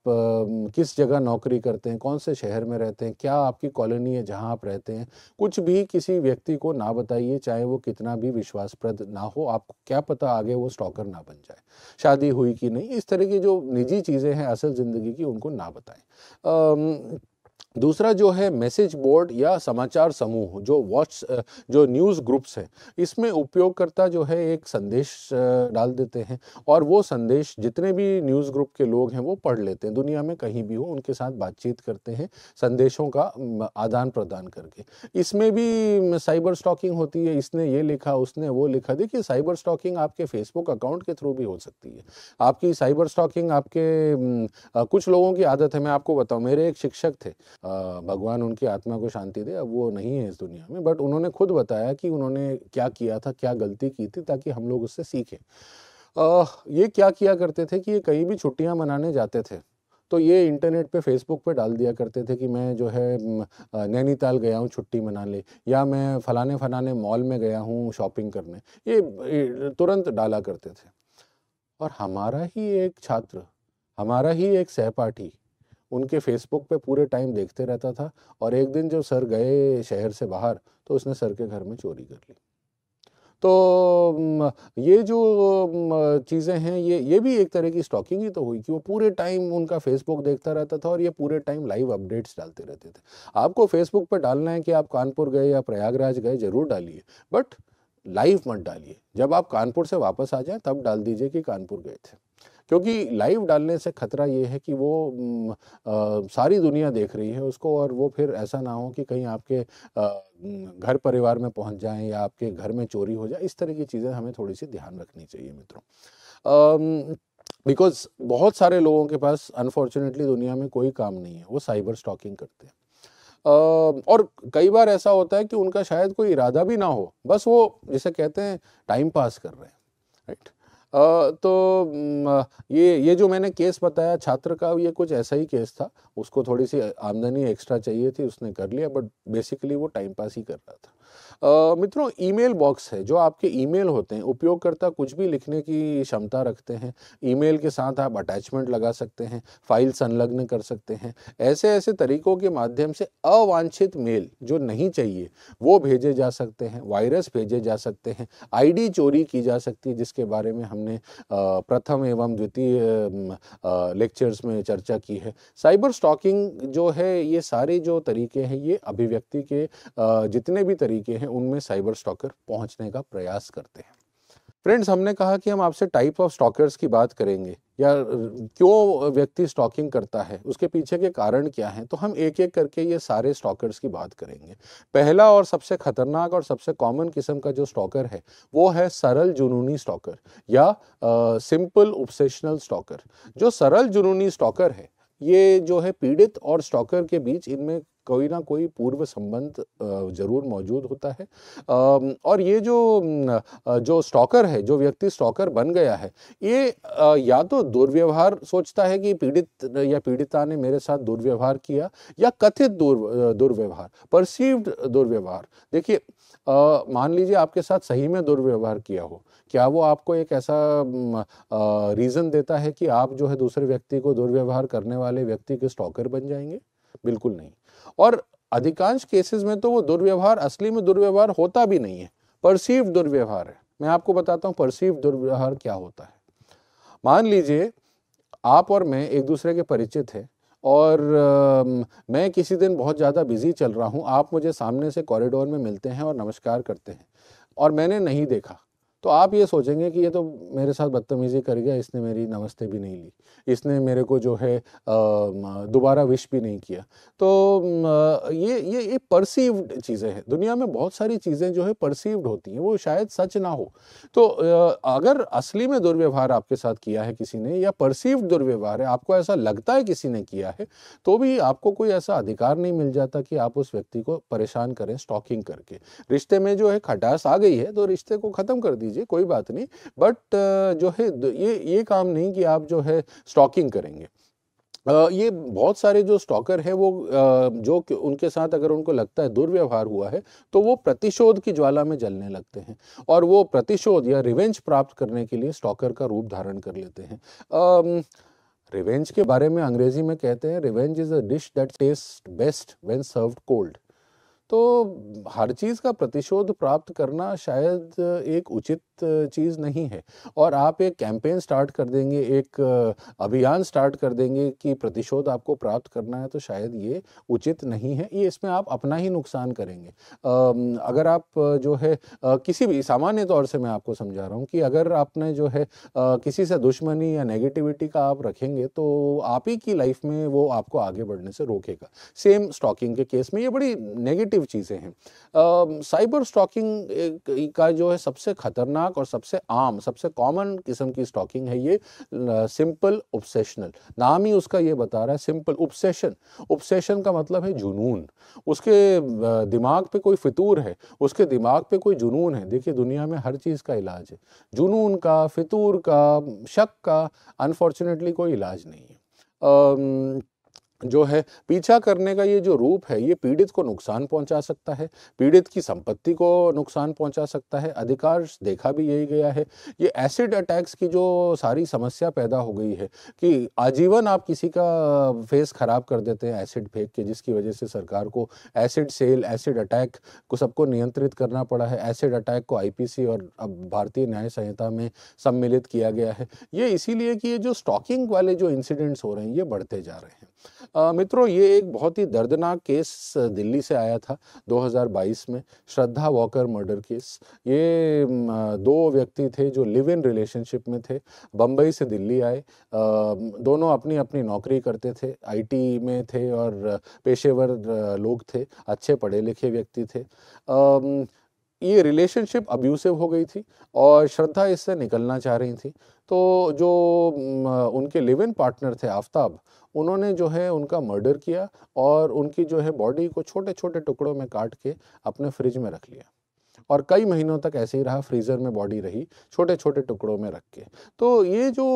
किस जगह नौकरी करते हैं कौन से शहर में रहते हैं क्या आपकी कॉलोनी है जहाँ आप रहते हैं कुछ भी किसी व्यक्ति को ना बताइए चाहे वो कितना भी विश्वासप्रद ना हो आपको क्या पता आगे वो स्टॉकर ना बन जाए शादी हुई कि नहीं इस तरह की जो निजी चीज़ें हैं असल ज़िंदगी की उनको ना बताएं दूसरा जो है मैसेज बोर्ड या समाचार समूह जो वॉच जो न्यूज़ ग्रुप्स है इसमें उपयोगकर्ता जो है एक संदेश डाल देते हैं और वो संदेश जितने भी न्यूज़ ग्रुप के लोग हैं वो पढ़ लेते हैं दुनिया में कहीं भी हो उनके साथ बातचीत करते हैं संदेशों का आदान प्रदान करके इसमें भी साइबर स्टॉकिंग होती है इसने ये लिखा उसने वो लिखा देखिए साइबर स्टॉकिंग आपके फेसबुक अकाउंट के थ्रू भी हो सकती है आपकी साइबर स्टॉकिंग आपके कुछ लोगों की आदत है मैं आपको बताऊँ मेरे एक शिक्षक थे भगवान उनकी आत्मा को शांति दे अब वो नहीं है इस दुनिया में बट उन्होंने खुद बताया कि उन्होंने क्या किया था क्या गलती की थी ताकि हम लोग उससे सीखें ये क्या किया करते थे कि ये कहीं भी छुट्टियां मनाने जाते थे तो ये इंटरनेट पे फेसबुक पे डाल दिया करते थे कि मैं जो है नैनीताल गया हूँ छुट्टी मनाने या मैं फलाने फलाने मॉल में गया हूँ शॉपिंग करने ये तुरंत डाला करते थे और हमारा ही एक छात्र हमारा ही एक सहपाठी उनके फेसबुक पे पूरे टाइम देखते रहता था और एक दिन जब सर गए शहर से बाहर तो उसने सर के घर में चोरी कर ली तो ये जो चीज़ें हैं ये ये भी एक तरह की स्टॉकिंग ही तो हुई कि वो पूरे टाइम उनका फेसबुक देखता रहता था और ये पूरे टाइम लाइव अपडेट्स डालते रहते थे आपको फेसबुक पर डालना है कि आप कानपुर गए या प्रयागराज गए ज़रूर डालिए बट लाइव मत डालिए जब आप कानपुर से वापस आ जाएं तब डाल दीजिए कि कानपुर गए थे क्योंकि लाइव डालने से खतरा ये है कि वो आ, सारी दुनिया देख रही है उसको और वो फिर ऐसा ना हो कि कहीं आपके आ, घर परिवार में पहुंच जाए या आपके घर में चोरी हो जाए इस तरह की चीज़ें हमें थोड़ी सी ध्यान रखनी चाहिए मित्रों बिकॉज बहुत सारे लोगों के पास अनफॉर्चुनेटली दुनिया में कोई काम नहीं है वो साइबर स्टॉकिंग करते हैं और कई बार ऐसा होता है कि उनका शायद कोई इरादा भी ना हो बस वो जिसे कहते हैं टाइम पास कर रहे हैं राइट तो ये ये जो मैंने केस बताया छात्र का ये कुछ ऐसा ही केस था उसको थोड़ी सी आमदनी एक्स्ट्रा चाहिए थी उसने कर लिया बट बेसिकली वो टाइम पास ही कर रहा था मित्रों ईमेल बॉक्स है जो आपके ईमेल होते हैं उपयोगकर्ता कुछ भी लिखने की क्षमता रखते हैं ईमेल के साथ आप अटैचमेंट लगा सकते हैं फाइल संलग्न कर सकते हैं ऐसे ऐसे तरीकों के माध्यम से अवांछित मेल जो नहीं चाहिए वो भेजे जा सकते हैं वायरस भेजे जा सकते हैं आईडी चोरी की जा सकती है जिसके बारे में हमने प्रथम एवं द्वितीय लेक्चर्स में चर्चा की है साइबर स्टॉकिंग जो है ये सारे जो तरीके हैं ये अभिव्यक्ति के जितने भी तरीके तरीके हैं उनमें साइबर स्टॉकर पहुंचने का प्रयास करते हैं फ्रेंड्स हमने कहा कि हम आपसे टाइप ऑफ स्टॉकर्स की बात करेंगे या क्यों व्यक्ति स्टॉकिंग करता है उसके पीछे के कारण क्या हैं तो हम एक एक करके ये सारे स्टॉकर्स की बात करेंगे पहला और सबसे ख़तरनाक और सबसे कॉमन किस्म का जो स्टॉकर है वो है सरल जुनूनी स्टॉकर या सिंपल ऑब्सेशनल स्टॉकर जो सरल जुनूनी स्टॉकर है ये जो है पीड़ित और स्टॉकर के बीच इनमें कोई ना कोई पूर्व संबंध जरूर मौजूद होता है और ये जो जो स्टॉकर है जो व्यक्ति स्टॉकर बन गया है ये या तो दुर्व्यवहार सोचता है कि पीड़ित या पीड़िता ने मेरे साथ दुर्व्यवहार किया या कथित दुर्व दुर्व्यवहार परसीव्ड दुर्व्यवहार देखिए मान लीजिए आपके साथ सही में दुर्व्यवहार किया हो क्या वो आपको एक ऐसा रीज़न देता है कि आप जो है दूसरे व्यक्ति को दुर्व्यवहार करने वाले व्यक्ति के स्टॉकर बन जाएंगे बिल्कुल नहीं और अधिकांश केसेस में तो वो दुर्व्यवहार असली में दुर्व्यवहार होता भी नहीं है परसीव दुर्व्यवहार है मैं आपको बताता हूँ परसीव दुर्व्यवहार क्या होता है मान लीजिए आप और मैं एक दूसरे के परिचित हैं और आ, मैं किसी दिन बहुत ज़्यादा बिज़ी चल रहा हूँ आप मुझे सामने से कॉरिडोर में मिलते हैं और नमस्कार करते हैं और मैंने नहीं देखा तो आप ये सोचेंगे कि ये तो मेरे साथ बदतमीज़ी कर गया इसने मेरी नमस्ते भी नहीं ली इसने मेरे को जो है दोबारा विश भी नहीं किया तो ये ये ये परसीव्ड चीज़ें हैं दुनिया में बहुत सारी चीज़ें जो है परसीव्ड होती हैं वो शायद सच ना हो तो अगर असली में दुर्व्यवहार आपके साथ किया है किसी ने या परसीव्ड दुर्व्यवहार है आपको ऐसा लगता है किसी ने किया है तो भी आपको कोई ऐसा अधिकार नहीं मिल जाता कि आप उस व्यक्ति को परेशान करें स्टॉकिंग करके रिश्ते में जो है खटास आ गई है तो रिश्ते को ख़त्म कर दिया दीजिए कोई बात नहीं बट जो है ये ये काम नहीं कि आप जो है स्टॉकिंग करेंगे ये बहुत सारे जो स्टॉकर हैं वो जो उनके साथ अगर उनको लगता है दुर्व्यवहार हुआ है तो वो प्रतिशोध की ज्वाला में जलने लगते हैं और वो प्रतिशोध या रिवेंज प्राप्त करने के लिए स्टॉकर का रूप धारण कर लेते हैं रिवेंज के बारे में अंग्रेजी में कहते हैं revenge is a dish that taste best when served cold तो हर चीज़ का प्रतिशोध प्राप्त करना शायद एक उचित चीज़ नहीं है और आप एक कैंपेन स्टार्ट कर देंगे एक अभियान स्टार्ट कर देंगे कि प्रतिशोध आपको प्राप्त करना है तो शायद ये उचित नहीं है ये इसमें आप अपना ही नुकसान करेंगे अगर आप जो है किसी भी सामान्य तौर से मैं आपको समझा रहा हूँ कि अगर आपने जो है किसी से दुश्मनी या नेगेटिविटी का आप रखेंगे तो आप ही की लाइफ में वो आपको आगे बढ़ने से रोकेगा सेम स्टॉकिंग के केस में ये बड़ी नेगेटिव नेगेटिव चीज़ें हैं साइबर स्टॉकिंग का जो है सबसे ख़तरनाक और सबसे आम सबसे कॉमन किस्म की स्टॉकिंग है ये सिंपल ऑब्सेशनल नाम ही उसका ये बता रहा है सिंपल ऑब्सेशन ऑब्सेशन का मतलब है जुनून उसके दिमाग पे कोई फितूर है उसके दिमाग पे कोई जुनून है देखिए दुनिया में हर चीज़ का इलाज है जुनून का फितूर का शक का अनफॉर्चुनेटली कोई इलाज नहीं है आ, जो है पीछा करने का ये जो रूप है ये पीड़ित को नुकसान पहुंचा सकता है पीड़ित की संपत्ति को नुकसान पहुंचा सकता है अधिकार देखा भी यही गया है ये एसिड अटैक्स की जो सारी समस्या पैदा हो गई है कि आजीवन आप किसी का फेस ख़राब कर देते हैं एसिड फेंक के जिसकी वजह से सरकार को एसिड सेल एसिड अटैक को सबको नियंत्रित करना पड़ा है एसिड अटैक को आई और अब भारतीय न्याय संहिता में सम्मिलित किया गया है ये इसीलिए कि ये जो स्टॉकिंग वाले जो इंसिडेंट्स हो रहे हैं ये बढ़ते जा रहे हैं मित्रों ये एक बहुत ही दर्दनाक केस दिल्ली से आया था 2022 में श्रद्धा वॉकर मर्डर केस ये दो व्यक्ति थे जो लिव इन रिलेशनशिप में थे बम्बई से दिल्ली आए दोनों अपनी अपनी नौकरी करते थे आई में थे और पेशेवर लोग थे अच्छे पढ़े लिखे व्यक्ति थे ये रिलेशनशिप अब्यूसिव हो गई थी और श्रद्धा इससे निकलना चाह रही थी तो जो उनके लिव इन पार्टनर थे आफ्ताब उन्होंने जो है उनका मर्डर किया और उनकी जो है बॉडी को छोटे छोटे टुकड़ों में काट के अपने फ्रिज में रख लिया और कई महीनों तक ऐसे ही रहा फ्रीज़र में बॉडी रही छोटे छोटे टुकड़ों में रख के तो ये जो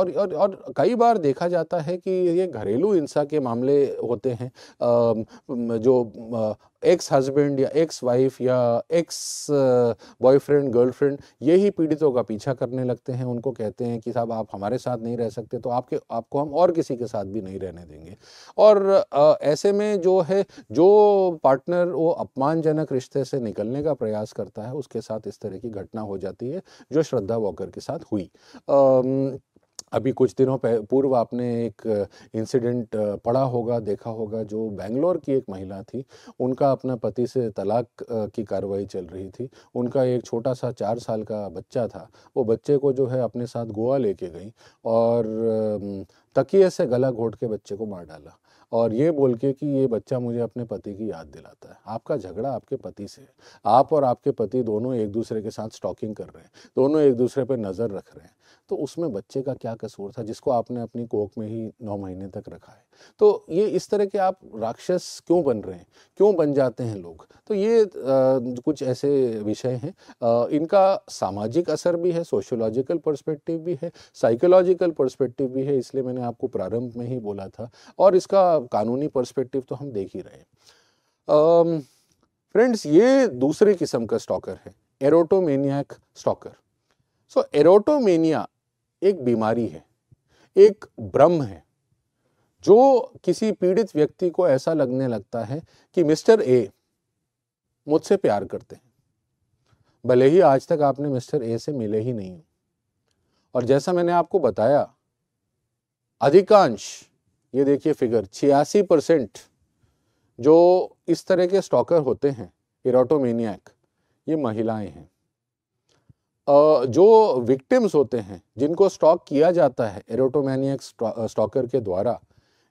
और और, और कई बार देखा जाता है कि ये घरेलू हिंसा के मामले होते हैं जो एक्स हस्बैंड या एक्स वाइफ या एक्स बॉयफ्रेंड गर्लफ्रेंड ये ही पीड़ितों का पीछा करने लगते हैं उनको कहते हैं कि साहब आप हमारे साथ नहीं रह सकते तो आपके आपको हम और किसी के साथ भी नहीं रहने देंगे और आ, ऐसे में जो है जो पार्टनर वो अपमानजनक रिश्ते से निकलने का प्रयास करता है उसके साथ इस तरह की घटना हो जाती है जो श्रद्धा वॉकर के साथ हुई आ, अभी कुछ दिनों पूर्व आपने एक इंसिडेंट पढ़ा होगा देखा होगा जो बेंगलोर की एक महिला थी उनका अपना पति से तलाक की कार्रवाई चल रही थी उनका एक छोटा सा चार साल का बच्चा था वो बच्चे को जो है अपने साथ गोवा लेके गई और तकिए से गला घोट के बच्चे को मार डाला और ये बोल के कि ये बच्चा मुझे अपने पति की याद दिलाता है आपका झगड़ा आपके पति से आप और आपके पति दोनों एक दूसरे के साथ स्टॉकिंग कर रहे हैं दोनों एक दूसरे पर नज़र रख रहे हैं तो उसमें बच्चे का क्या कसूर था जिसको आपने अपनी कोख में ही नौ महीने तक रखा है तो ये इस तरह के आप राक्षस क्यों बन रहे हैं क्यों बन जाते हैं लोग तो ये आ, कुछ ऐसे विषय हैं आ, इनका सामाजिक असर भी है सोशोलॉजिकल पर्सपेक्टिव भी है साइकोलॉजिकल पर्सपेक्टिव भी है इसलिए मैंने आपको प्रारंभ में ही बोला था और इसका कानूनी पर्सपेक्टिव तो हम देख ही रहे फ्रेंड्स ये दूसरे किस्म का स्टॉकर है एरोटोमेनिया स्टॉकर सो एरोटोमेनिया एक बीमारी है एक ब्रह्म है जो किसी पीड़ित व्यक्ति को ऐसा लगने लगता है कि मिस्टर ए मुझसे प्यार करते हैं भले ही आज तक आपने मिस्टर ए से मिले ही नहीं और जैसा मैंने आपको बताया अधिकांश ये देखिए फिगर छियासी परसेंट जो इस तरह के स्टॉकर होते हैं इरोटोमेनियाक ये महिलाएं हैं जो विक्टिम्स होते हैं जिनको स्टॉक किया जाता है एरोटोमैनियक स्टॉकर के द्वारा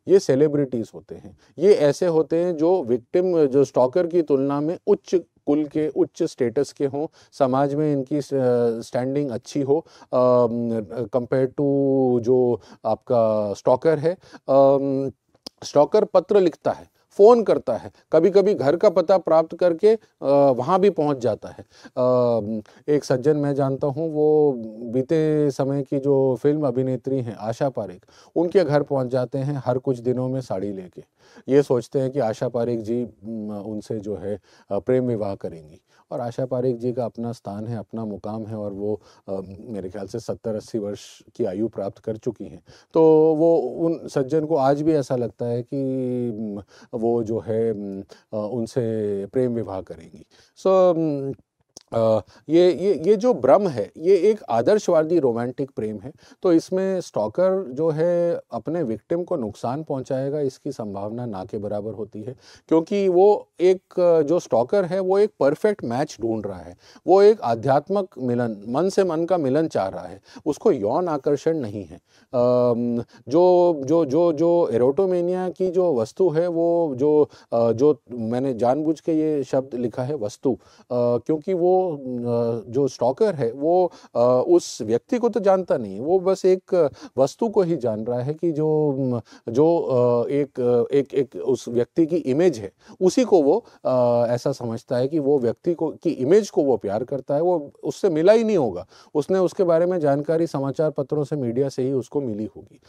ये सेलिब्रिटीज़ होते हैं ये ऐसे होते हैं जो विक्टिम जो स्टॉकर की तुलना में उच्च कुल के उच्च स्टेटस के हों समाज में इनकी स्टैंडिंग अच्छी हो कंपेयर टू जो आपका स्टॉकर है स्टॉकर पत्र लिखता है फ़ोन करता है कभी कभी घर का पता प्राप्त करके वहाँ भी पहुँच जाता है एक सज्जन मैं जानता हूँ वो बीते समय की जो फिल्म अभिनेत्री हैं आशा पारेख उनके घर पहुँच जाते हैं हर कुछ दिनों में साड़ी लेके ये सोचते हैं कि आशा पारेख जी उनसे जो है प्रेम विवाह करेंगी और आशा पारेख जी का अपना स्थान है अपना मुकाम है और वो आ, मेरे ख्याल से सत्तर अस्सी वर्ष की आयु प्राप्त कर चुकी हैं तो वो उन सज्जन को आज भी ऐसा लगता है कि वो जो है उनसे प्रेम विवाह करेंगी सो ये ये ये जो भ्रम है ये एक आदर्शवादी रोमांटिक प्रेम है तो इसमें स्टॉकर जो है अपने विक्टिम को नुकसान पहुंचाएगा इसकी संभावना ना के बराबर होती है क्योंकि वो एक जो स्टॉकर है वो एक परफेक्ट मैच ढूंढ रहा है वो एक आध्यात्मक मिलन मन से मन का मिलन चाह रहा है उसको यौन आकर्षण नहीं है जो जो जो जो एरोटोमेनिया की जो वस्तु है वो जो जो मैंने जानबूझ के ये शब्द लिखा है वस्तु क्योंकि वो जो स्टॉकर है वो उस व्यक्ति को तो जानता नहीं वो बस एक वस्तु को ही जान रहा है कि जो जो एक एक एक उस व्यक्ति की इमेज है उसी को वो ऐसा समझता है कि वो व्यक्ति को की इमेज को वो प्यार करता है वो उससे मिला ही नहीं होगा उसने उसके बारे में जानकारी समाचार पत्रों से मीडिया से ही उसको मिली होगी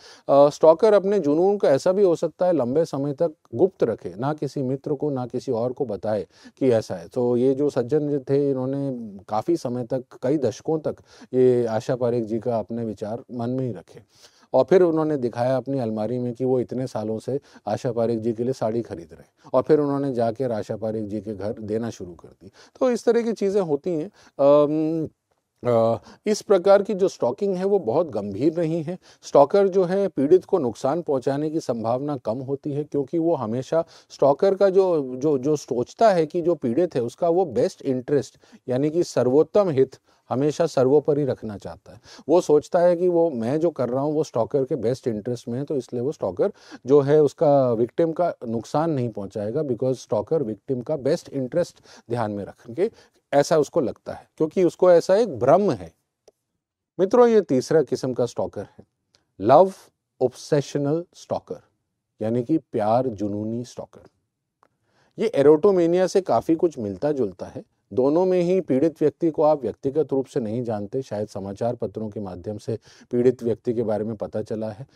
स्टॉकर अपने जुनून का ऐसा भी हो सकता है लंबे समय तक गुप्त रखे ना किसी मित्र को ना किसी और को बताए कि ऐसा है तो ये जो सज्जन थे इन्होंने काफ़ी समय तक कई दशकों तक ये आशा पारेख जी का अपने विचार मन में ही रखे और फिर उन्होंने दिखाया अपनी अलमारी में कि वो इतने सालों से आशा पारेख जी के लिए साड़ी खरीद रहे और फिर उन्होंने जाकर आशा पारेख जी के घर देना शुरू कर दी तो इस तरह की चीज़ें होती हैं इस प्रकार की जो स्टॉकिंग है वो बहुत गंभीर नहीं है स्टॉकर जो है पीड़ित को नुकसान पहुंचाने की संभावना कम होती है क्योंकि वो हमेशा स्टॉकर का जो जो जो सोचता है कि जो पीड़ित है उसका वो बेस्ट इंटरेस्ट यानी कि सर्वोत्तम हित हमेशा सर्वोपरि रखना चाहता है वो सोचता है कि वो मैं जो कर रहा हूँ वो स्टॉकर के बेस्ट इंटरेस्ट में है तो इसलिए वो स्टॉकर जो है उसका विक्टिम का नुकसान नहीं पहुँचाएगा बिकॉज स्टॉकर विक्टिम का बेस्ट इंटरेस्ट ध्यान में रख के ऐसा उसको लगता है क्योंकि उसको ऐसा एक भ्रम है मित्रों ये तीसरा किस्म का स्टॉकर है लव ऑब्सेशनल स्टॉकर यानी कि प्यार जुनूनी स्टॉकर ये एरोटोमेनिया से काफ़ी कुछ मिलता जुलता है दोनों में ही पीड़ित व्यक्ति को आप व्यक्तिगत रूप से नहीं जानते शायद समाचार पत्रों के माध्यम से पीड़ित व्यक्ति के बारे में पता चला है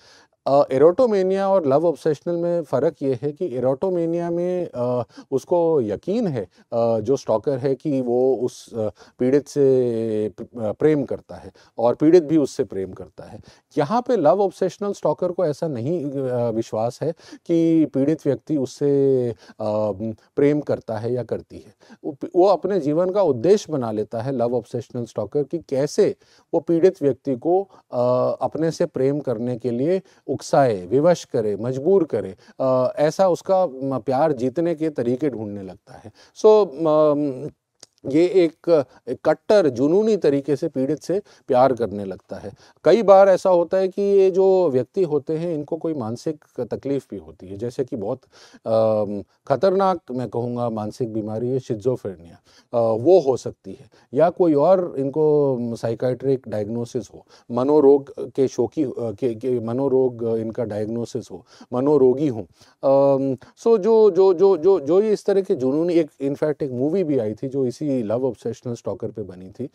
एरोटोमेनिया और लव ऑब्सेशनल में फ़र्क ये है कि एरोटोमेनिया में आ, उसको यकीन है आ, जो स्टॉकर है कि वो उस पीड़ित से प्रेम करता है और पीड़ित भी उससे प्रेम करता है यहाँ पे लव ऑब्सेशनल स्टॉकर को ऐसा नहीं विश्वास है कि पीड़ित व्यक्ति उससे प्रेम करता है या करती है वो अपने जीवन का उद्देश्य बना लेता है लव ऑब्सेशनल स्टॉकर कि कैसे वो पीड़ित व्यक्ति को अपने से प्रेम करने के लिए उकसाए विवश करे मजबूर करे आ, ऐसा उसका प्यार जीतने के तरीके ढूंढने लगता है सो so, ये एक कट्टर जुनूनी तरीके से पीड़ित से प्यार करने लगता है कई बार ऐसा होता है कि ये जो व्यक्ति होते हैं इनको कोई मानसिक तकलीफ भी होती है जैसे कि बहुत ख़तरनाक मैं कहूँगा मानसिक बीमारी है शिजोफ्रेनिया वो हो सकती है या कोई और इनको साइकाइट्रिक डायग्नोसिस हो मनोरोग के शोकी के, के मनोरोग इनका डायग्नोसिस हो मनोरोगी हो सो जो जो जो जो जो ये इस तरह के जुनूनी एक इनफैक्ट एक मूवी भी आई थी जो इसी की लव ऑब्सेशनल स्टॉकर पे बनी थी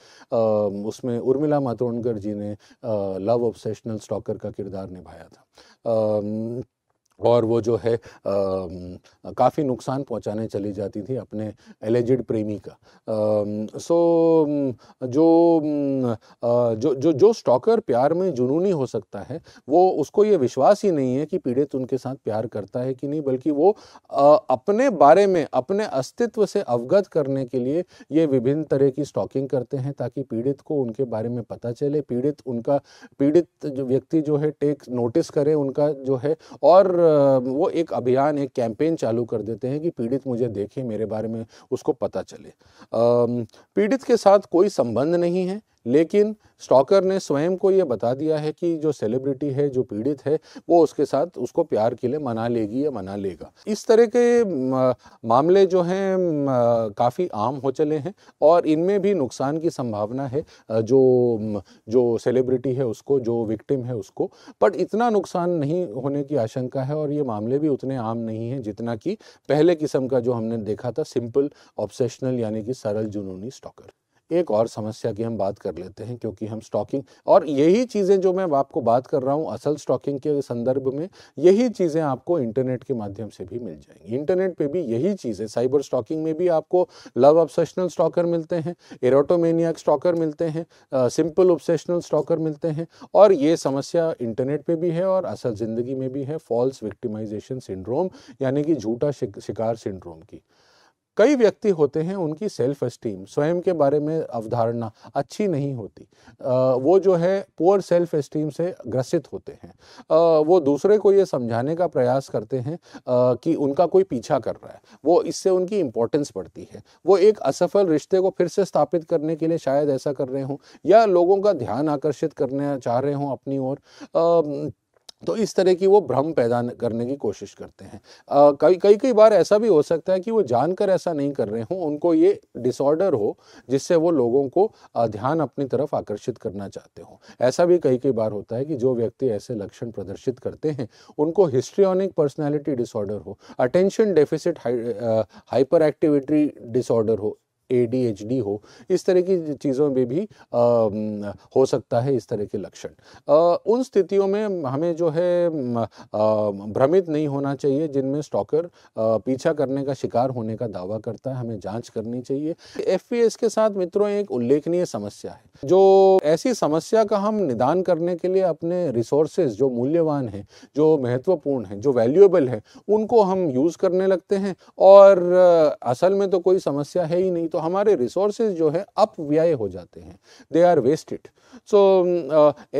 उसमें उर्मिला मातोंडकर जी ने लव ऑब्सेशनल स्टॉकर का किरदार निभाया था और वो जो है काफ़ी नुकसान पहुंचाने चली जाती थी अपने एलिजिड प्रेमी का आ, सो जो आ, जो जो जो स्टॉकर प्यार में जुनूनी हो सकता है वो उसको ये विश्वास ही नहीं है कि पीड़ित उनके साथ प्यार करता है कि नहीं बल्कि वो आ, अपने बारे में अपने अस्तित्व से अवगत करने के लिए ये विभिन्न तरह की स्टॉकिंग करते हैं ताकि पीड़ित को उनके बारे में पता चले पीड़ित उनका पीड़ित जो व्यक्ति जो है टेक नोटिस करे उनका जो है और वो एक अभियान एक कैंपेन चालू कर देते हैं कि पीड़ित मुझे देखे मेरे बारे में उसको पता चले पीड़ित के साथ कोई संबंध नहीं है लेकिन स्टॉकर ने स्वयं को ये बता दिया है कि जो सेलिब्रिटी है जो पीड़ित है वो उसके साथ उसको प्यार के लिए मना लेगी या मना लेगा इस तरह के मामले जो हैं काफ़ी आम हो चले हैं और इनमें भी नुकसान की संभावना है जो जो सेलिब्रिटी है उसको जो विक्टिम है उसको बट इतना नुकसान नहीं होने की आशंका है और ये मामले भी उतने आम नहीं हैं जितना कि पहले किस्म का जो हमने देखा था सिंपल ऑब्सेशनल यानी कि सरल जुनूनी स्टॉकर एक और समस्या की हम बात कर लेते हैं क्योंकि हम स्टॉकिंग और यही चीज़ें जो मैं आपको बात कर रहा हूँ असल स्टॉकिंग के संदर्भ में यही चीज़ें आपको इंटरनेट के माध्यम से भी मिल जाएंगी इंटरनेट पे भी यही चीज़ें साइबर स्टॉकिंग में भी आपको लव ऑब्सेशनल स्टॉकर मिलते हैं एरोटोमेनियक स्टॉकर मिलते हैं सिंपल ऑब्सेशनल स्टॉकर मिलते हैं और ये समस्या इंटरनेट पर भी है और असल ज़िंदगी में भी है फॉल्स विक्टिमाइजेशन सिंड्रोम यानी कि झूठा शिकार सिंड्रोम की कई व्यक्ति होते हैं उनकी सेल्फ एस्टीम स्वयं के बारे में अवधारणा अच्छी नहीं होती आ, वो जो है पुअर सेल्फ एस्टीम से ग्रसित होते हैं आ, वो दूसरे को ये समझाने का प्रयास करते हैं आ, कि उनका कोई पीछा कर रहा है वो इससे उनकी इम्पोर्टेंस बढ़ती है वो एक असफल रिश्ते को फिर से स्थापित करने के लिए शायद ऐसा कर रहे हों या लोगों का ध्यान आकर्षित करना चाह रहे हों अपनी ओर तो इस तरह की वो भ्रम पैदा करने की कोशिश करते हैं कई कई कई बार ऐसा भी हो सकता है कि वो जानकर ऐसा नहीं कर रहे हों उनको ये डिसऑर्डर हो जिससे वो लोगों को ध्यान अपनी तरफ आकर्षित करना चाहते हों ऐसा भी कई कई बार होता है कि जो व्यक्ति ऐसे लक्षण प्रदर्शित करते हैं उनको हिस्ट्रियनिक पर्सनैलिटी डिसऑर्डर हो attention deficit hyper activity disorder हो ए हो इस तरह की चीज़ों में भी आ, हो सकता है इस तरह के लक्षण उन स्थितियों में हमें जो है भ्रमित नहीं होना चाहिए जिनमें स्टॉकर पीछा करने का शिकार होने का दावा करता है हमें जांच करनी चाहिए एफ के साथ मित्रों एक उल्लेखनीय समस्या है जो ऐसी समस्या का हम निदान करने के लिए अपने रिसोर्सेज जो मूल्यवान हैं जो महत्वपूर्ण हैं जो वैल्यूएबल है उनको हम यूज़ करने लगते हैं और असल में तो कोई समस्या है ही नहीं तो हमारे रिसोर्सेज जो है अप व्यय हो जाते हैं दे आर वेस्टेड सो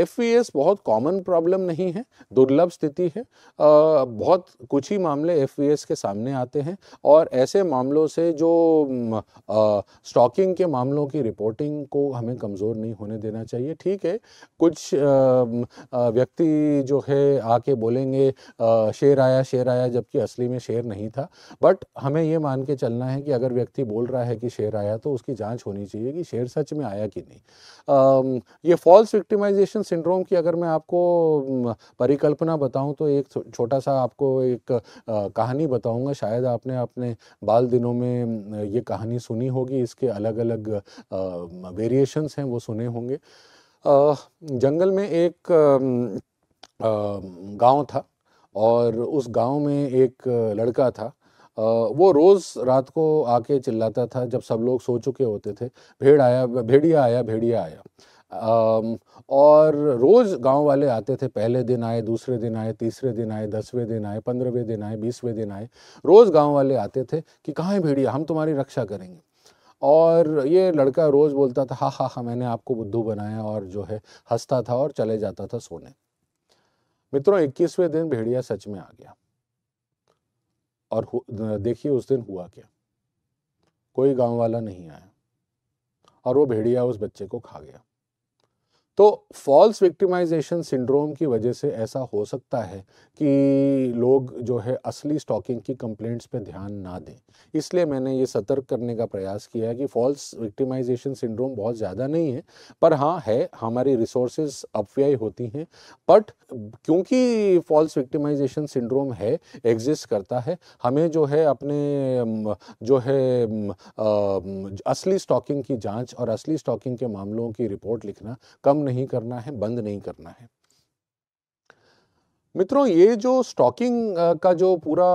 एफ बहुत कॉमन प्रॉब्लम नहीं है दुर्लभ स्थिति है uh, बहुत कुछ ही मामले एफ के सामने आते हैं और ऐसे मामलों से जो स्टॉकिंग um, uh, के मामलों की रिपोर्टिंग को हमें कमज़ोर नहीं होने देना चाहिए ठीक है कुछ um, uh, व्यक्ति जो है आके बोलेंगे शेर uh, आया शेर आया जबकि असली में शेर नहीं था बट हमें ये मान के चलना है कि अगर व्यक्ति बोल रहा है कि शेर शेर आया तो उसकी जांच होनी चाहिए कि शेर सच में आया कि नहीं आ, ये फॉल्स विक्टिमाइजेशन सिंड्रोम की अगर मैं आपको परिकल्पना बताऊं तो एक छोटा सा आपको एक आ, कहानी बताऊंगा शायद आपने अपने बाल दिनों में ये कहानी सुनी होगी इसके अलग अलग वेरिएशंस हैं वो सुने होंगे जंगल में एक गांव था और उस गांव में एक लड़का था वो रोज़ रात को आके चिल्लाता था जब सब लोग सो चुके होते थे भेड़ आया भेड़िया आया भेड़िया आया और रोज़ गांव वाले आते थे पहले दिन आए दूसरे दिन आए तीसरे दिन आए दसवें दिन आए पंद्रहवें दिन आए बीसवें दिन आए रोज़ गांव वाले आते थे कि कहाँ है भेड़िया हम तुम्हारी रक्षा करेंगे और ये लड़का रोज़ बोलता था हा हा हा मैंने आपको बुद्धू बनाया और जो है हंसता था और चले जाता था सोने मित्रों इक्कीसवें दिन भेड़िया सच में आ गया और देखिए उस दिन हुआ क्या कोई गांव वाला नहीं आया और वो भेड़िया उस बच्चे को खा गया तो फॉल्स विक्टिमाइजेशन सिंड्रोम की वजह से ऐसा हो सकता है कि लोग जो है असली स्टॉकिंग की कंप्लेंट्स पे ध्यान ना दें इसलिए मैंने ये सतर्क करने का प्रयास किया है कि फॉल्स विक्टिमाइजेशन सिंड्रोम बहुत ज़्यादा नहीं है पर हाँ है हमारी रिसोर्सेज अपव्यय होती हैं बट क्योंकि फॉल्स विक्टिमाइजेशन सिंड्रोम है एग्जिस्ट करता है हमें जो है अपने जो है आ, असली स्टॉकिंग की जाँच और असली स्टॉकिंग के मामलों की रिपोर्ट लिखना कम नहीं करना है बंद नहीं करना है मित्रों ये जो स्टॉकिंग का जो पूरा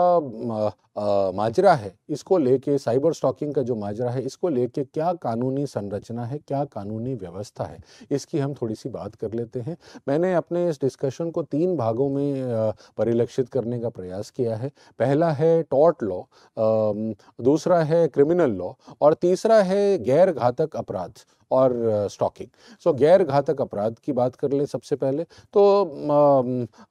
माजरा है इसको लेके साइबर स्टॉकिंग का जो माजरा है इसको लेके क्या कानूनी संरचना है क्या कानूनी व्यवस्था है इसकी हम थोड़ी सी बात कर लेते हैं मैंने अपने इस डिस्कशन को तीन भागों में परिलक्षित करने का प्रयास किया है पहला है टॉर्ट लॉ दूसरा है क्रिमिनल लॉ और तीसरा है गैर घातक अपराध और स्टॉकिंग सो गैर घातक अपराध की बात कर लें सबसे पहले तो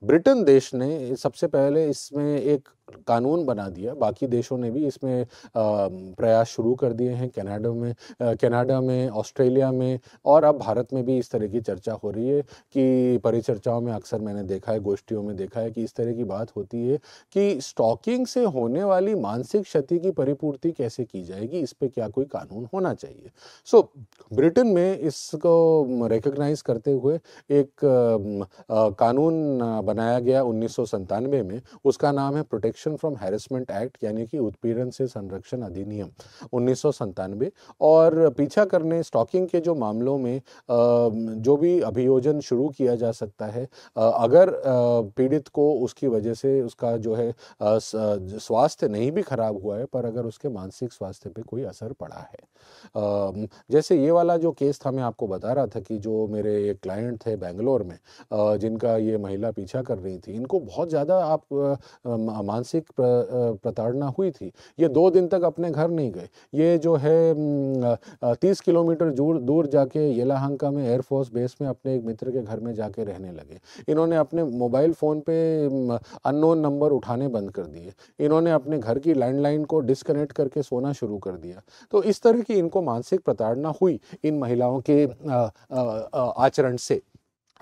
ब्रिटेन देश ने सबसे पहले इसमें एक कानून बना दिया बाकी देशों ने भी इसमें प्रयास शुरू कर दिए हैं कनाडा में कनाडा में ऑस्ट्रेलिया में और अब भारत में भी इस तरह की चर्चा हो रही है कि परिचर्चाओं में अक्सर मैंने देखा है गोष्ठियों में देखा है कि इस तरह की बात होती है कि स्टॉकिंग से होने वाली मानसिक क्षति की परिपूर्ति कैसे की जाएगी इस पर क्या कोई कानून होना चाहिए सो ब्रिटेन में इसको रिकग्नाइज करते हुए एक कानून बनाया गया उन्नीस में उसका नाम है protection protection from harassment act यानी कि उत्पीड़न से संरक्षण अधिनियम उन्नीस और पीछा करने स्टॉकिंग के जो मामलों में जो भी अभियोजन शुरू किया जा सकता है अगर पीड़ित को उसकी वजह से उसका जो है स्वास्थ्य नहीं भी खराब हुआ है पर अगर उसके मानसिक स्वास्थ्य पे कोई असर पड़ा है जैसे ये वाला जो केस था मैं आपको बता रहा था कि जो मेरे एक क्लाइंट थे बैंगलोर में जिनका ये महिला पीछा कर रही थी इनको बहुत ज़्यादा आप मानसिक मानसिक प्रताड़ना हुई थी ये दो दिन तक अपने घर नहीं गए ये जो है तीस किलोमीटर दूर दूर जाके येलाहंका में एयरफोर्स बेस में अपने एक मित्र के घर में जाके रहने लगे इन्होंने अपने मोबाइल फ़ोन पे अननोन नंबर उठाने बंद कर दिए इन्होंने अपने घर की लैंडलाइन को डिसकनेक्ट करके सोना शुरू कर दिया तो इस तरह की इनको मानसिक प्रताड़ना हुई इन महिलाओं के आचरण से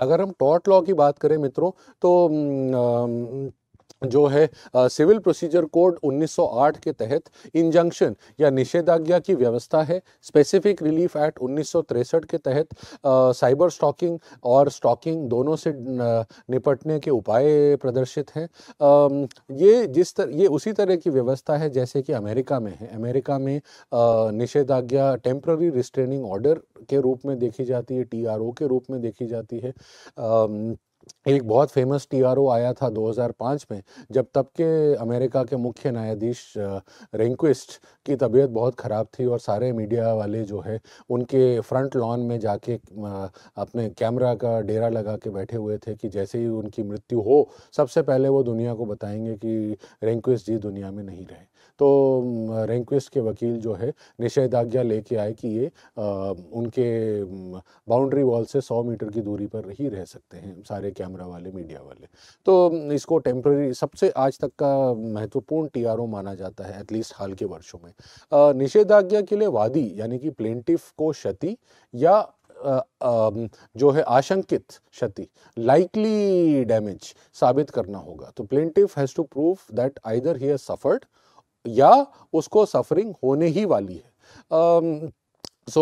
अगर हम टॉट लॉ की बात करें मित्रों तो आ, जो है सिविल प्रोसीजर कोड 1908 के तहत इंजंक्शन या निषेधाज्ञा की व्यवस्था है स्पेसिफिक रिलीफ एक्ट उन्नीस के तहत आ, साइबर स्टॉकिंग और स्टॉकिंग दोनों से निपटने के उपाय प्रदर्शित हैं ये जिस तर ये उसी तरह की व्यवस्था है जैसे कि अमेरिका में है अमेरिका में निषेधाज्ञा टेम्प्ररी रिस्ट्रेनिंग ऑर्डर के रूप में देखी जाती है टी के रूप में देखी जाती है आ, एक बहुत फेमस टीआरओ आया था 2005 में जब तब के अमेरिका के मुख्य न्यायाधीश रेंक्विस्ट की तबीयत बहुत ख़राब थी और सारे मीडिया वाले जो है उनके फ्रंट लॉन में जाके अपने कैमरा का डेरा लगा के बैठे हुए थे कि जैसे ही उनकी मृत्यु हो सबसे पहले वो दुनिया को बताएंगे कि रेंक्विस्ट जी दुनिया में नहीं रहे तो रेंक्विस्ट के वकील जो है निषेधाज्ञा लेके आए कि ये आ, उनके बाउंड्री वॉल से 100 मीटर की दूरी पर ही रह सकते हैं सारे कैमरा वाले मीडिया वाले तो इसको टेम्प्रेरी सबसे आज तक का महत्वपूर्ण टी माना जाता है एटलीस्ट हाल के वर्षों में निषेधाज्ञा के लिए वादी यानी कि प्लेंटिफ को क्षति या आ, आ, जो है आशंकित क्षति लाइकली डैमेज साबित करना होगा तो plaintiff has to prove that either he has suffered या उसको सफरिंग होने ही वाली है सो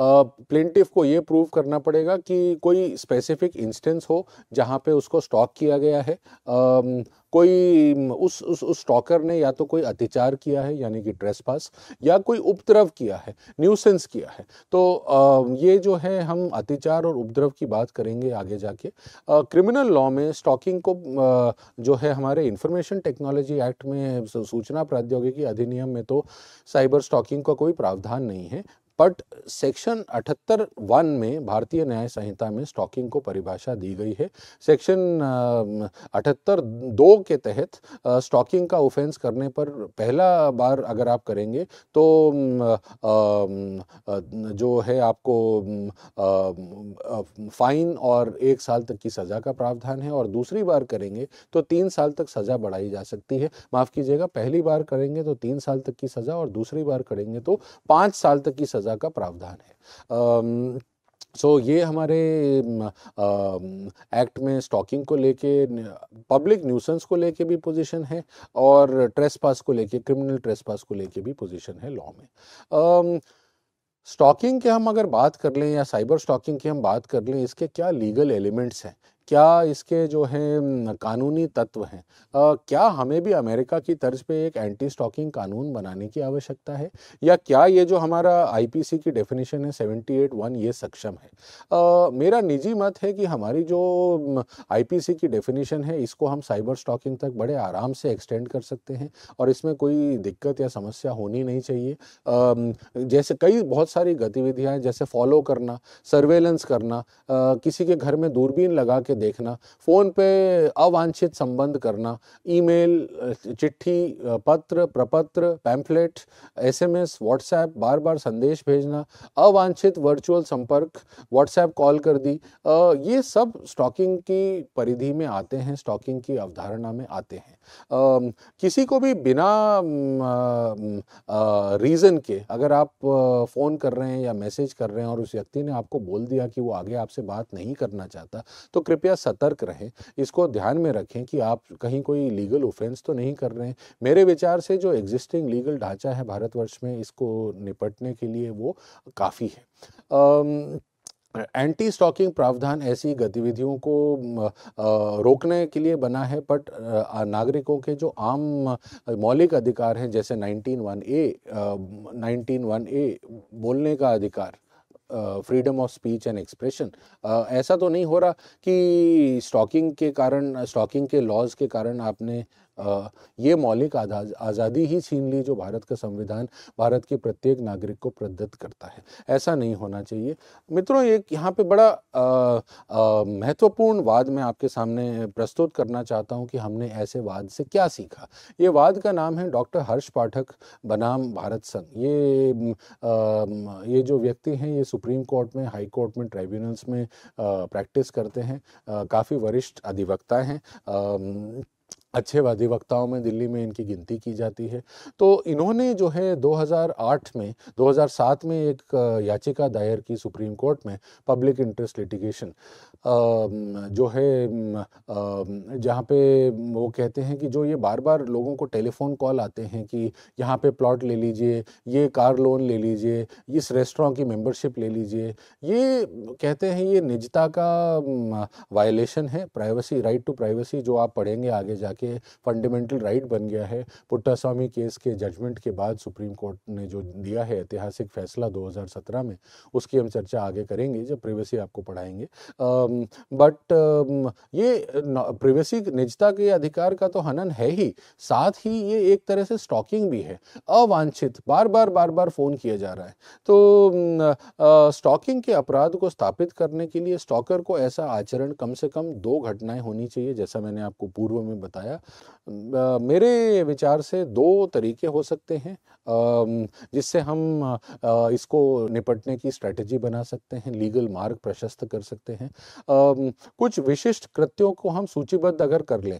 प्लेंटिफ uh, को ये प्रूव करना पड़ेगा कि कोई स्पेसिफिक इंस्टेंस हो जहाँ पे उसको स्टॉक किया गया है uh, कोई उस उस उस स्टॉकर ने या तो कोई अतिचार किया है यानी कि ड्रेस पास या कोई उपद्रव किया है न्यूसेंस किया है तो आ, um, ये जो है हम अतिचार और उपद्रव की बात करेंगे आगे जाके क्रिमिनल uh, लॉ में स्टॉकिंग को आ, uh, जो है हमारे इंफॉर्मेशन टेक्नोलॉजी एक्ट में सूचना प्रौद्योगिकी अधिनियम में तो साइबर स्टॉकिंग का को कोई प्रावधान नहीं है बट सेक्शन अठहत्तर वन में भारतीय न्याय संहिता में स्टॉकिंग को परिभाषा दी गई है सेक्शन अठहत्तर दो के तहत स्टॉकिंग का ऑफेंस करने पर पहला बार अगर आप करेंगे तो जो है आपको फाइन और एक साल तक की सज़ा का प्रावधान है और दूसरी बार करेंगे तो तीन साल तक सज़ा बढ़ाई जा सकती है माफ़ कीजिएगा पहली बार करेंगे तो तीन साल तक की सज़ा और दूसरी बार करेंगे तो पाँच साल तक की सज़ा सज़ा का प्रावधान है सो so, ये हमारे एक्ट में स्टॉकिंग को लेके पब्लिक न्यूसेंस को लेके भी पोजीशन है और ट्रेस पास को लेके क्रिमिनल ट्रेस पास को लेके भी पोजीशन है लॉ में स्टॉकिंग की हम अगर बात कर लें या साइबर स्टॉकिंग की हम बात कर लें इसके क्या लीगल एलिमेंट्स हैं क्या इसके जो हैं कानूनी तत्व हैं क्या हमें भी अमेरिका की तर्ज पे एक एंटी स्टॉकिंग कानून बनाने की आवश्यकता है या क्या ये जो हमारा आईपीसी की डेफिनेशन है सेवेंटी एट वन ये सक्षम है आ, मेरा निजी मत है कि हमारी जो आईपीसी की डेफिनेशन है इसको हम साइबर स्टॉकिंग तक बड़े आराम से एक्सटेंड कर सकते हैं और इसमें कोई दिक्कत या समस्या होनी नहीं चाहिए आ, जैसे कई बहुत सारी गतिविधियाँ जैसे फॉलो करना सर्वेलेंस करना आ, किसी के घर में दूरबीन लगा के के देखना फ़ोन पे अवांछित संबंध करना ईमेल चिट्ठी पत्र प्रपत्र पैम्फलेट एसएमएस व्हाट्सएप बार बार संदेश भेजना अवांछित वर्चुअल संपर्क व्हाट्सएप कॉल कर दी ये सब स्टॉकिंग की परिधि में आते हैं स्टॉकिंग की अवधारणा में आते हैं किसी को भी बिना रीज़न के अगर आप फ़ोन कर रहे हैं या मैसेज कर रहे हैं और उस व्यक्ति ने आपको बोल दिया कि वो आगे आपसे बात नहीं करना चाहता तो कृपया सतर्क रहें इसको ध्यान में रखें कि आप कहीं कोई लीगल ऑफेंस तो नहीं कर रहे हैं मेरे विचार से जो एग्जिस्टिंग लीगल ढांचा है भारतवर्ष में इसको निपटने के लिए वो काफ़ी है एंटी स्टॉकिंग प्रावधान ऐसी गतिविधियों को रोकने के लिए बना है बट नागरिकों के जो आम मौलिक अधिकार हैं जैसे 191 ए 191 ए बोलने का अधिकार freedom of speech and expression ऐसा तो नहीं हो रहा कि स्टॉकिंग के कारण स्टॉकिंग के लॉज के कारण आपने ये मौलिक आज़ादी ही छीन ली जो भारत का संविधान भारत के प्रत्येक नागरिक को प्रदत्त करता है ऐसा नहीं होना चाहिए मित्रों एक यहाँ पे बड़ा महत्वपूर्ण वाद मैं आपके सामने प्रस्तुत करना चाहता हूँ कि हमने ऐसे वाद से क्या सीखा ये वाद का नाम है डॉक्टर हर्ष पाठक बनाम भारत संघ ये आ, ये जो व्यक्ति हैं ये सुप्रीम कोर्ट में हाई कोर्ट में ट्राइब्यूनल्स में प्रैक्टिस करते हैं काफ़ी वरिष्ठ अधिवक्ता हैं अच्छे अधिवक्ताओं में दिल्ली में इनकी गिनती की जाती है तो इन्होंने जो है 2008 में 2007 में एक याचिका दायर की सुप्रीम कोर्ट में पब्लिक इंटरेस्ट लिटिगेशन जो है जहाँ पे वो कहते हैं कि जो ये बार बार लोगों को टेलीफोन कॉल आते हैं कि यहाँ पे प्लॉट ले लीजिए ये कार लोन ले लीजिए इस रेस्टोरेंट की मेंबरशिप ले लीजिए ये कहते हैं ये निजता का वायलेशन है प्राइवेसी राइट टू प्राइवेसी जो आप पढ़ेंगे आगे जाके के फंडामेंटल राइट बन गया है पुट्टास्वामी केस के जजमेंट के बाद सुप्रीम कोर्ट ने जो दिया है ऐतिहासिक फैसला 2017 में उसकी हम चर्चा आगे करेंगे जब प्रिवेसी आपको पढ़ाएंगे बट ये प्रिवेसी निजता के अधिकार का तो हनन है ही साथ ही ये एक तरह से स्टॉकिंग भी है अवांछित बार बार बार बार फ़ोन किया जा रहा है तो स्टॉकिंग के अपराध को स्थापित करने के लिए स्टॉकर को ऐसा आचरण कम से कम दो घटनाएं होनी चाहिए जैसा मैंने आपको पूर्व में बताया बताया मेरे विचार से दो तरीके हो सकते हैं जिससे हम इसको निपटने की स्ट्रैटेजी बना सकते हैं लीगल मार्ग प्रशस्त कर सकते हैं कुछ विशिष्ट कृत्यों को हम सूचीबद्ध अगर कर लें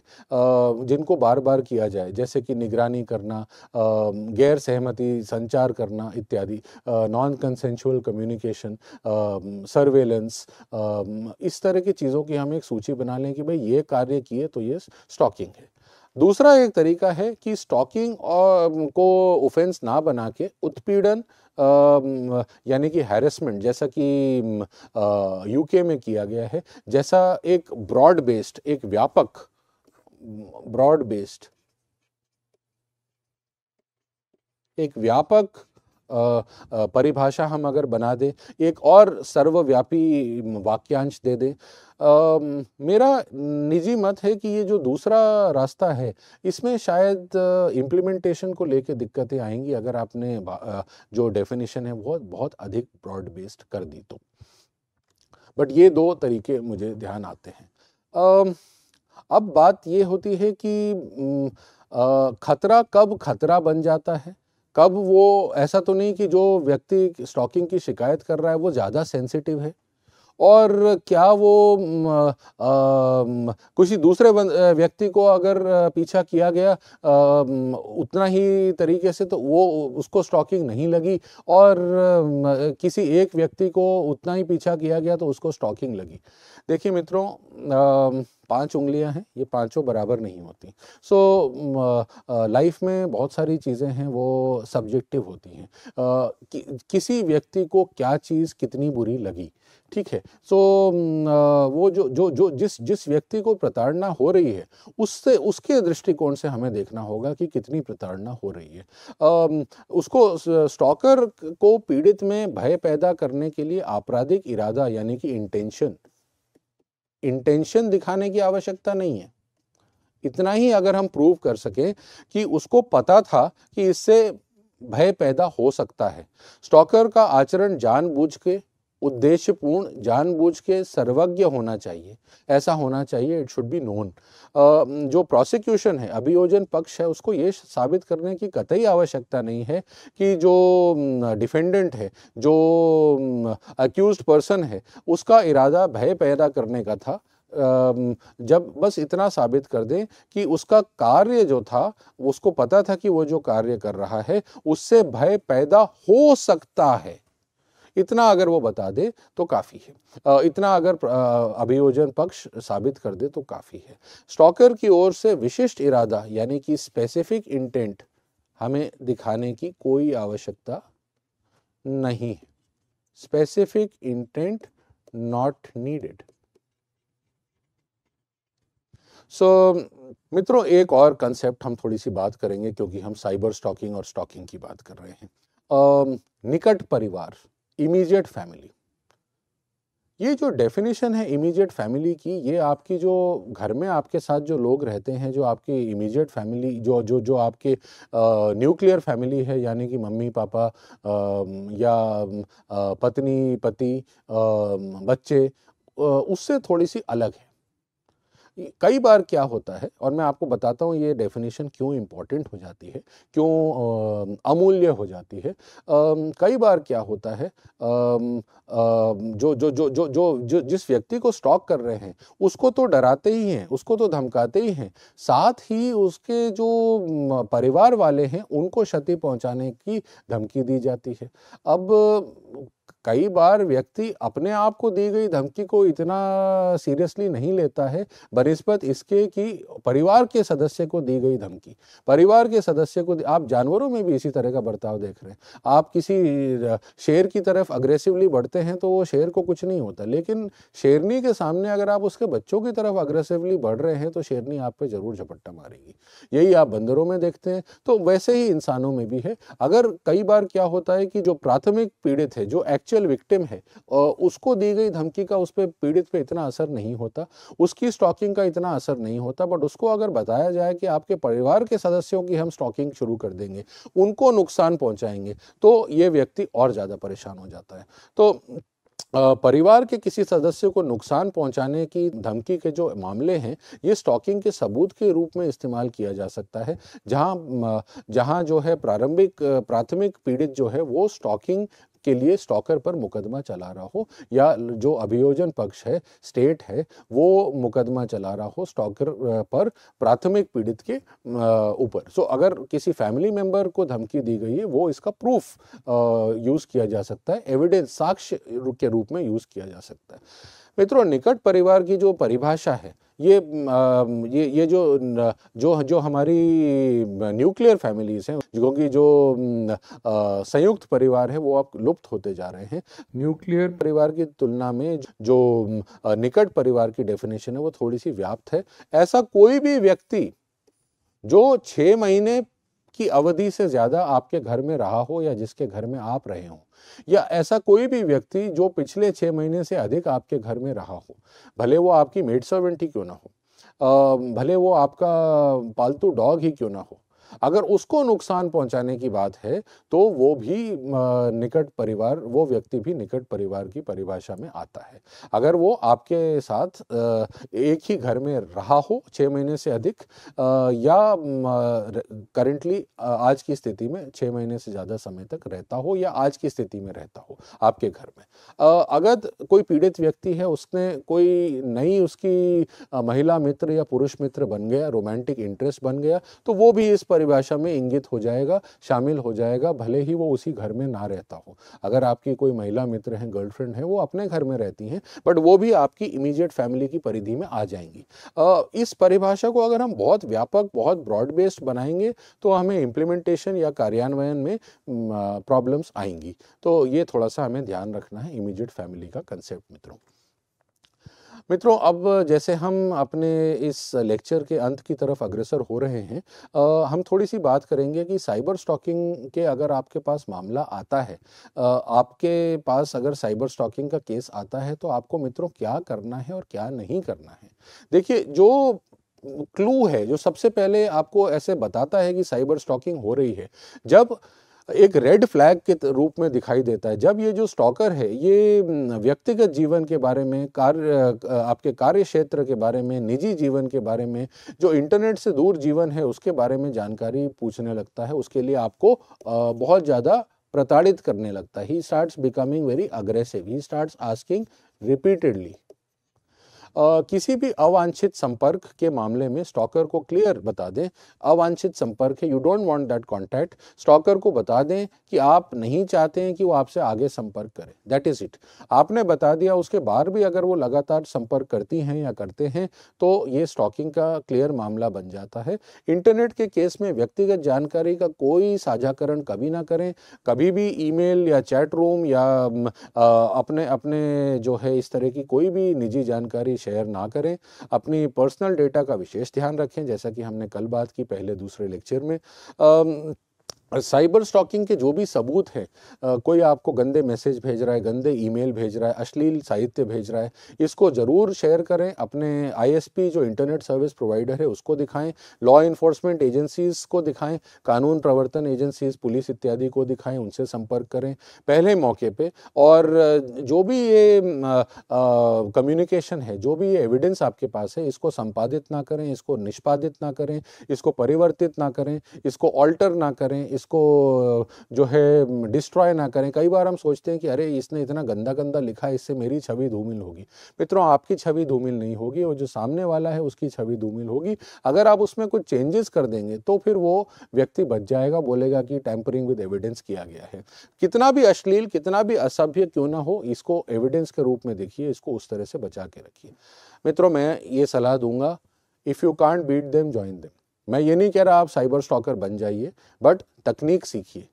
जिनको बार बार किया जाए जैसे कि निगरानी करना गैर सहमति संचार करना इत्यादि नॉन कंसेंशुअल कम्युनिकेशन सर्वेलेंस इस तरह की चीज़ों की हम एक सूची बना लें कि भाई ये कार्य किए तो ये स्टॉकिंग है दूसरा एक तरीका है कि स्टॉकिंग को ऑफेंस ना बना के उत्पीड़न यानी कि हैरेसमेंट जैसा कि यूके में किया गया है जैसा एक ब्रॉड बेस्ड एक व्यापक ब्रॉड बेस्ड एक व्यापक परिभाषा हम अगर बना दें एक और सर्वव्यापी वाक्यांश दे दें मेरा निजी मत है कि ये जो दूसरा रास्ता है इसमें शायद इम्प्लीमेंटेशन को लेके दिक्कतें आएंगी अगर आपने जो डेफिनेशन है बहुत बहुत अधिक ब्रॉड बेस्ड कर दी तो बट ये दो तरीके मुझे ध्यान आते हैं अब बात ये होती है कि ख़तरा कब खतरा बन जाता है कब वो ऐसा तो नहीं कि जो व्यक्ति स्टॉकिंग की शिकायत कर रहा है वो ज़्यादा सेंसिटिव है और क्या वो किसी दूसरे व्यक्ति को अगर पीछा किया गया आ, उतना ही तरीके से तो वो उसको स्टॉकिंग नहीं लगी और किसी एक व्यक्ति को उतना ही पीछा किया गया तो उसको स्टॉकिंग लगी देखिए मित्रों आ, पांच उंगलियां हैं ये पांचों बराबर नहीं होती सो so, लाइफ में बहुत सारी चीज़ें हैं वो सब्जेक्टिव होती हैं कि, किसी व्यक्ति को क्या चीज़ कितनी बुरी लगी ठीक है सो so, वो जो जो जो जिस जिस व्यक्ति को प्रताड़ना हो रही है उससे उसके दृष्टिकोण से हमें देखना होगा कि कितनी प्रताड़ना हो रही है आ, उसको स्टॉकर को पीड़ित में भय पैदा करने के लिए आपराधिक इरादा यानी कि इंटेंशन इंटेंशन दिखाने की आवश्यकता नहीं है इतना ही अगर हम प्रूव कर सके कि उसको पता था कि इससे भय पैदा हो सकता है स्टॉकर का आचरण जानबूझ के उद्देश्यपूर्ण जानबूझ के सर्वज्ञ होना चाहिए ऐसा होना चाहिए इट शुड बी नोन जो प्रोसिक्यूशन है अभियोजन पक्ष है उसको ये साबित करने की कतई आवश्यकता नहीं है कि जो डिफेंडेंट है जो अक्यूज पर्सन है उसका इरादा भय पैदा करने का था जब बस इतना साबित कर दें कि उसका कार्य जो था उसको पता था कि वो जो कार्य कर रहा है उससे भय पैदा हो सकता है इतना अगर वो बता दे तो काफ़ी है इतना अगर अभियोजन पक्ष साबित कर दे तो काफ़ी है स्टॉकर की ओर से विशिष्ट इरादा यानी कि स्पेसिफिक इंटेंट हमें दिखाने की कोई आवश्यकता नहीं है specific intent not needed so मित्रों एक और कंसेप्ट हम थोड़ी सी बात करेंगे क्योंकि हम साइबर स्टॉकिंग और स्टॉकिंग की बात कर रहे हैं निकट परिवार इमीजिएट फैमिली ये जो डेफिनेशन है इमीजिएट फैमिली की ये आपकी जो घर में आपके साथ जो लोग रहते हैं जो आपकी इमीजिएट फैमिली जो जो जो आपके न्यूक्लियर फैमिली है यानी कि मम्मी पापा आ, या आ, पत्नी पति बच्चे आ, उससे थोड़ी सी अलग है कई बार क्या होता है और मैं आपको बताता हूँ ये डेफिनेशन क्यों इम्पॉर्टेंट हो जाती है क्यों अमूल्य हो जाती है कई बार क्या होता है जो जो जो जो जो जो जिस व्यक्ति को स्टॉक कर रहे हैं उसको तो डराते ही हैं उसको तो धमकाते ही हैं साथ ही उसके जो परिवार वाले हैं उनको क्षति पहुंचाने की धमकी दी जाती है अब कई बार व्यक्ति अपने आप को दी गई धमकी को इतना सीरियसली नहीं लेता है बनस्पत इसके कि परिवार के सदस्य को दी गई धमकी परिवार के सदस्य को आप जानवरों में भी इसी तरह का बर्ताव देख रहे हैं आप किसी शेर की तरफ अग्रेसिवली बढ़ते हैं तो वो शेर को कुछ नहीं होता लेकिन शेरनी के सामने अगर आप उसके बच्चों की तरफ अग्रेसिवली बढ़ रहे हैं तो शेरनी आप पे ज़रूर झपट्टा मारेगी यही आप बंदरों में देखते हैं तो वैसे ही इंसानों में भी है अगर कई बार क्या होता है कि जो प्राथमिक पीड़ित है जो एक्चुअल एक्चुअल विक्टिम है उसको दी गई धमकी का उस पर पीड़ित पे इतना असर नहीं होता उसकी स्टॉकिंग का इतना असर नहीं होता बट उसको अगर बताया जाए कि आपके परिवार के सदस्यों की हम स्टॉकिंग शुरू कर देंगे उनको नुकसान पहुंचाएंगे तो ये व्यक्ति और ज़्यादा परेशान हो जाता है तो परिवार के किसी सदस्य को नुकसान पहुंचाने की धमकी के जो मामले हैं ये स्टॉकिंग के सबूत के रूप में इस्तेमाल किया जा सकता है जहां जहां जो है प्रारंभिक प्राथमिक पीड़ित जो है वो स्टॉकिंग के लिए स्टॉकर पर मुकदमा चला रहा हो या जो अभियोजन पक्ष है स्टेट है वो मुकदमा चला रहा हो स्टॉकर पर प्राथमिक पीड़ित के ऊपर सो so, अगर किसी फैमिली मेंबर को धमकी दी गई है वो इसका प्रूफ यूज़ किया जा सकता है एविडेंस साक्ष्य के रूप में यूज़ किया जा सकता है मित्रों निकट परिवार की जो परिभाषा है ये ये ये जो जो जो हमारी न्यूक्लियर फैमिलीज़ हैं क्योंकि जो संयुक्त परिवार है वो अब लुप्त होते जा रहे हैं न्यूक्लियर परिवार की तुलना में जो निकट परिवार की डेफिनेशन है वो थोड़ी सी व्याप्त है ऐसा कोई भी व्यक्ति जो छः महीने की अवधि से ज़्यादा आपके घर में रहा हो या जिसके घर में आप रहे हो या ऐसा कोई भी व्यक्ति जो पिछले छह महीने से अधिक आपके घर में रहा हो भले वो आपकी मेड सर्वेंट ही क्यों ना हो भले वो आपका पालतू डॉग ही क्यों ना हो अगर उसको नुकसान पहुंचाने की बात है तो वो भी निकट परिवार वो व्यक्ति भी निकट परिवार की परिभाषा में आता है अगर वो आपके साथ एक ही घर में रहा हो छः महीने से अधिक या करेंटली आज की स्थिति में छः महीने से ज़्यादा समय तक रहता हो या आज की स्थिति में रहता हो आपके घर में अगर कोई पीड़ित व्यक्ति है उसने कोई नई उसकी महिला मित्र या पुरुष मित्र बन गया रोमांटिक इंटरेस्ट बन गया तो वो भी इस पर परिभाषा में इंगित हो जाएगा शामिल हो जाएगा भले ही वो उसी घर में ना रहता हो अगर आपकी कोई महिला मित्र हैं गर्लफ्रेंड है वो अपने घर में रहती हैं बट वो भी आपकी इमीजिएट फैमिली की परिधि में आ जाएंगी इस परिभाषा को अगर हम बहुत व्यापक बहुत ब्रॉड बेस्ड बनाएंगे तो हमें इम्प्लीमेंटेशन या कार्यान्वयन में प्रॉब्लम्स आएंगी तो ये थोड़ा सा हमें ध्यान रखना है इमीजिएट फैमिली का कंसेप्ट मित्रों मित्रों अब जैसे हम अपने इस लेक्चर के अंत की तरफ अग्रसर हो रहे हैं आ, हम थोड़ी सी बात करेंगे कि साइबर स्टॉकिंग के अगर आपके पास मामला आता है आ, आपके पास अगर साइबर स्टॉकिंग का केस आता है तो आपको मित्रों क्या करना है और क्या नहीं करना है देखिए जो क्लू है जो सबसे पहले आपको ऐसे बताता है कि साइबर स्टॉकिंग हो रही है जब एक रेड फ्लैग के रूप में दिखाई देता है जब ये जो स्टॉकर है ये हम्म, व्यक्तिगत जीवन के बारे में कार्य आपके कार्य क्षेत्र के बारे में निजी जीवन के बारे में जो इंटरनेट से दूर जीवन है उसके बारे में जानकारी पूछने लगता है उसके लिए आपको बहुत ज़्यादा प्रताड़ित करने लगता है he starts becoming very aggressive he starts asking repeatedly किसी भी अवांछित संपर्क के मामले में स्टॉकर को क्लियर बता दें अवांछित संपर्क है you don't want that contact stalker को बता दें कि आप नहीं चाहते हैं कि वो आपसे आगे संपर्क करें दैट इज़ इट आपने बता दिया उसके बाद भी अगर वो लगातार संपर्क करती हैं या करते हैं तो ये स्टॉकिंग का क्लियर मामला बन जाता है इंटरनेट के केस में व्यक्तिगत जानकारी का कोई साझाकरण कभी ना करें कभी भी ईमेल या चैट रूम या आ, अपने अपने जो है इस तरह की कोई भी निजी जानकारी शेयर ना करें अपनी पर्सनल डेटा का विशेष ध्यान रखें जैसा कि हमने कल बात की पहले दूसरे लेक्चर में साइबर स्टॉकिंग के जो भी सबूत हैं कोई आपको गंदे मैसेज भेज रहा है गंदे ईमेल भेज रहा है अश्लील साहित्य भेज रहा है इसको ज़रूर शेयर करें अपने आईएसपी जो इंटरनेट सर्विस प्रोवाइडर है उसको दिखाएं लॉ इन्फोर्समेंट एजेंसीज़ को दिखाएं कानून प्रवर्तन एजेंसीज़ पुलिस इत्यादि को दिखाएं उनसे संपर्क करें पहले मौके पर और जो भी ये कम्युनिकेशन है जो भी ये एविडेंस आपके पास है इसको संपादित ना करें इसको निष्पादित ना करें इसको परिवर्तित ना करें इसको ऑल्टर ना करें इसको जो है डिस्ट्रॉय ना करें कई बार हम सोचते हैं कि अरे इसने इतना गंदा गंदा लिखा है इससे मेरी छवि धूमिल होगी मित्रों आपकी छवि धूमिल नहीं होगी और जो सामने वाला है उसकी छवि धूमिल होगी अगर आप उसमें कुछ चेंजेस कर देंगे तो फिर वो व्यक्ति बच जाएगा बोलेगा कि टेम्परिंग विद एविडेंस किया गया है कितना भी अश्लील कितना भी असभ्य क्यों ना हो इसको एविडेंस के रूप में देखिए इसको उस तरह से बचा के रखिए मित्रों मैं ये सलाह दूंगा if you can't beat them join them मैं ये नहीं कह रहा आप साइबर स्टॉकर बन जाइए बट तकनीक सीखिए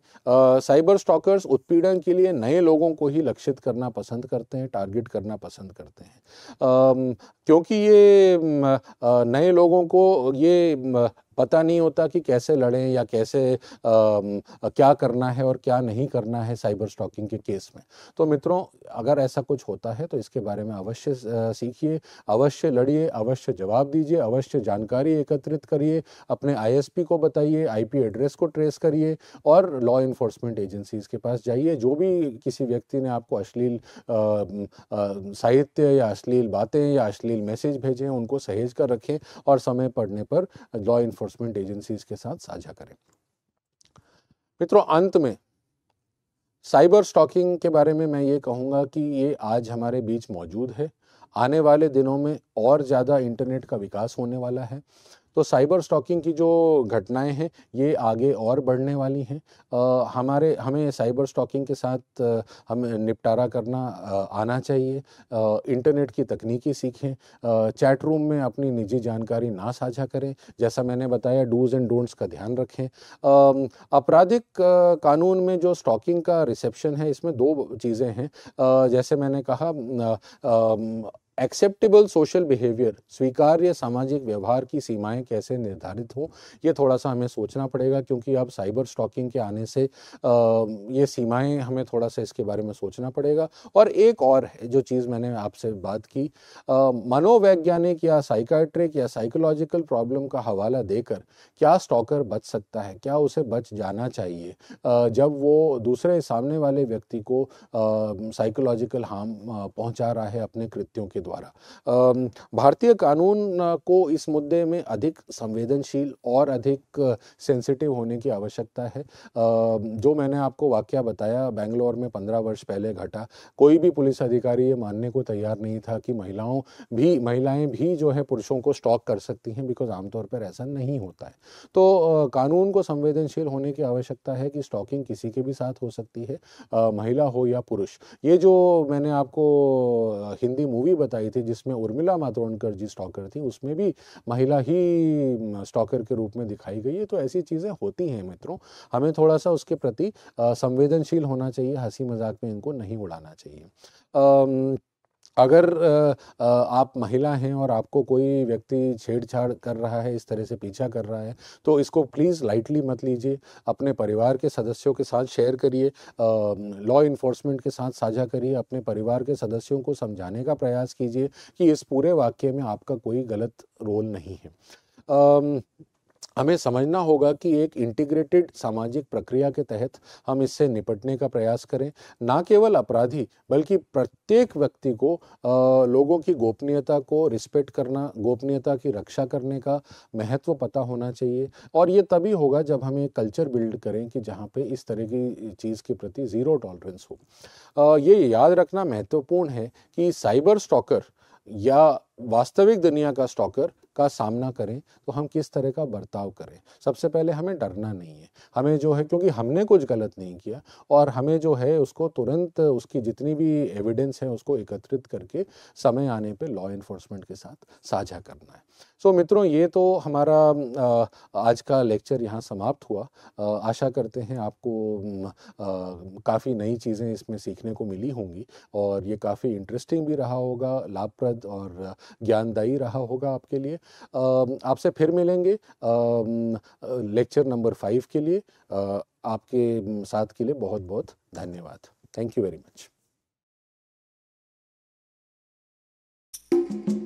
साइबर स्टॉकर्स उत्पीड़न के लिए नए लोगों को ही लक्षित करना पसंद करते हैं टारगेट करना पसंद करते हैं uh, क्योंकि ये uh, नए लोगों को ये पता नहीं होता कि कैसे लड़ें या कैसे आ, क्या करना है और क्या नहीं करना है साइबर स्टॉकिंग के केस में तो मित्रों अगर ऐसा कुछ होता है तो इसके बारे में अवश्य सीखिए अवश्य लड़िए अवश्य जवाब दीजिए अवश्य जानकारी एकत्रित करिए अपने आईएसपी को बताइए आईपी एड्रेस को ट्रेस करिए और लॉ इन्फोर्समेंट एजेंसीज के पास जाइए जो भी किसी व्यक्ति ने आपको अश्लील साहित्य या अश्लील बातें या अश्लील मैसेज भेजें उनको सहेज कर रखें और समय पड़ने पर लॉ इन्फोर्स एनफोर्समेंट एजेंसीज के साथ साझा करें मित्रों अंत में साइबर स्टॉकिंग के बारे में मैं ये कहूँगा कि ये आज हमारे बीच मौजूद है आने वाले दिनों में और ज़्यादा इंटरनेट का विकास होने वाला है तो साइबर स्टॉकिंग की जो घटनाएं हैं ये आगे और बढ़ने वाली हैं हमारे हमें साइबर स्टॉकिंग के साथ हमें निपटारा करना आना चाहिए इंटरनेट की तकनीकी सीखें चैट रूम में अपनी निजी जानकारी ना साझा करें जैसा मैंने बताया डूज एंड डोंट्स का ध्यान रखें आपराधिक कानून में जो स्टॉकिंग का रिसेप्शन है इसमें दो चीज़ें हैं जैसे मैंने कहा एक्सेप्टेबल सोशल बिहेवियर स्वीकार्य सामाजिक व्यवहार की सीमाएं कैसे निर्धारित हो ये थोड़ा सा हमें सोचना पड़ेगा क्योंकि अब साइबर स्टॉकिंग के आने से आ, ये सीमाएं हमें थोड़ा सा इसके बारे में सोचना पड़ेगा और एक और है जो चीज़ मैंने आपसे बात की मनोवैज्ञानिक या साइकाट्रिक या साइकोलॉजिकल प्रॉब्लम का हवाला देकर क्या स्टॉकर बच सकता है क्या उसे बच जाना चाहिए आ, जब वो दूसरे सामने वाले व्यक्ति को साइकोलॉजिकल हार्म पहुँचा रहा है अपने कृत्यों के द्वारा भारतीय कानून को इस मुद्दे में अधिक संवेदनशील और अधिक सेंसिटिव होने की आवश्यकता है जो मैंने आपको वाक्य बताया बेंगलोर में पंद्रह वर्ष पहले घटा कोई भी पुलिस अधिकारी ये मानने को तैयार नहीं था कि महिलाओं भी महिलाएं भी जो है पुरुषों को स्टॉक कर सकती हैं बिकॉज आमतौर पर ऐसा नहीं होता है तो कानून को संवेदनशील होने की आवश्यकता है कि स्टॉकिंग किसी के भी साथ हो सकती है महिला हो या पुरुष ये जो मैंने आपको हिंदी मूवी बताई आई थी जिसमें उर्मिला मातोंडकर जी स्टॉकर थी उसमें भी महिला ही स्टॉकर के रूप में दिखाई गई है तो ऐसी चीज़ें होती हैं मित्रों हमें थोड़ा सा उसके प्रति संवेदनशील होना चाहिए हंसी मजाक में इनको नहीं उड़ाना चाहिए अगर आप महिला हैं और आपको कोई व्यक्ति छेड़छाड़ कर रहा है इस तरह से पीछा कर रहा है तो इसको प्लीज़ लाइटली मत लीजिए अपने परिवार के सदस्यों के साथ शेयर करिए लॉ इन्फोर्समेंट के साथ साझा करिए अपने परिवार के सदस्यों को समझाने का प्रयास कीजिए कि इस पूरे वाक्य में आपका कोई गलत रोल नहीं है आ, हमें समझना होगा कि एक इंटीग्रेटेड सामाजिक प्रक्रिया के तहत हम इससे निपटने का प्रयास करें ना केवल अपराधी बल्कि प्रत्येक व्यक्ति को आ, लोगों की गोपनीयता को रिस्पेक्ट करना गोपनीयता की रक्षा करने का महत्व पता होना चाहिए और ये तभी होगा जब हम एक कल्चर बिल्ड करें कि जहाँ पे इस तरह की चीज़ के प्रति ज़ीरो टॉलरेंस हो आ, ये याद रखना महत्वपूर्ण है कि साइबर स्टॉकर या वास्तविक दुनिया का स्टॉकर का सामना करें तो हम किस तरह का बर्ताव करें सबसे पहले हमें डरना नहीं है हमें जो है क्योंकि हमने कुछ गलत नहीं किया और हमें जो है उसको तुरंत उसकी जितनी भी एविडेंस है उसको एकत्रित करके समय आने पे लॉ इन्फोर्समेंट के साथ साझा करना है सो so, मित्रों ये तो हमारा आज का लेक्चर यहाँ समाप्त हुआ आशा करते हैं आपको काफ़ी नई चीज़ें इसमें सीखने को मिली होंगी और ये काफ़ी इंटरेस्टिंग भी रहा होगा लाभप्रद और ज्ञानदायी रहा होगा आपके लिए आपसे फिर मिलेंगे लेक्चर नंबर फाइव के लिए आपके साथ के लिए बहुत बहुत धन्यवाद थैंक यू वेरी मच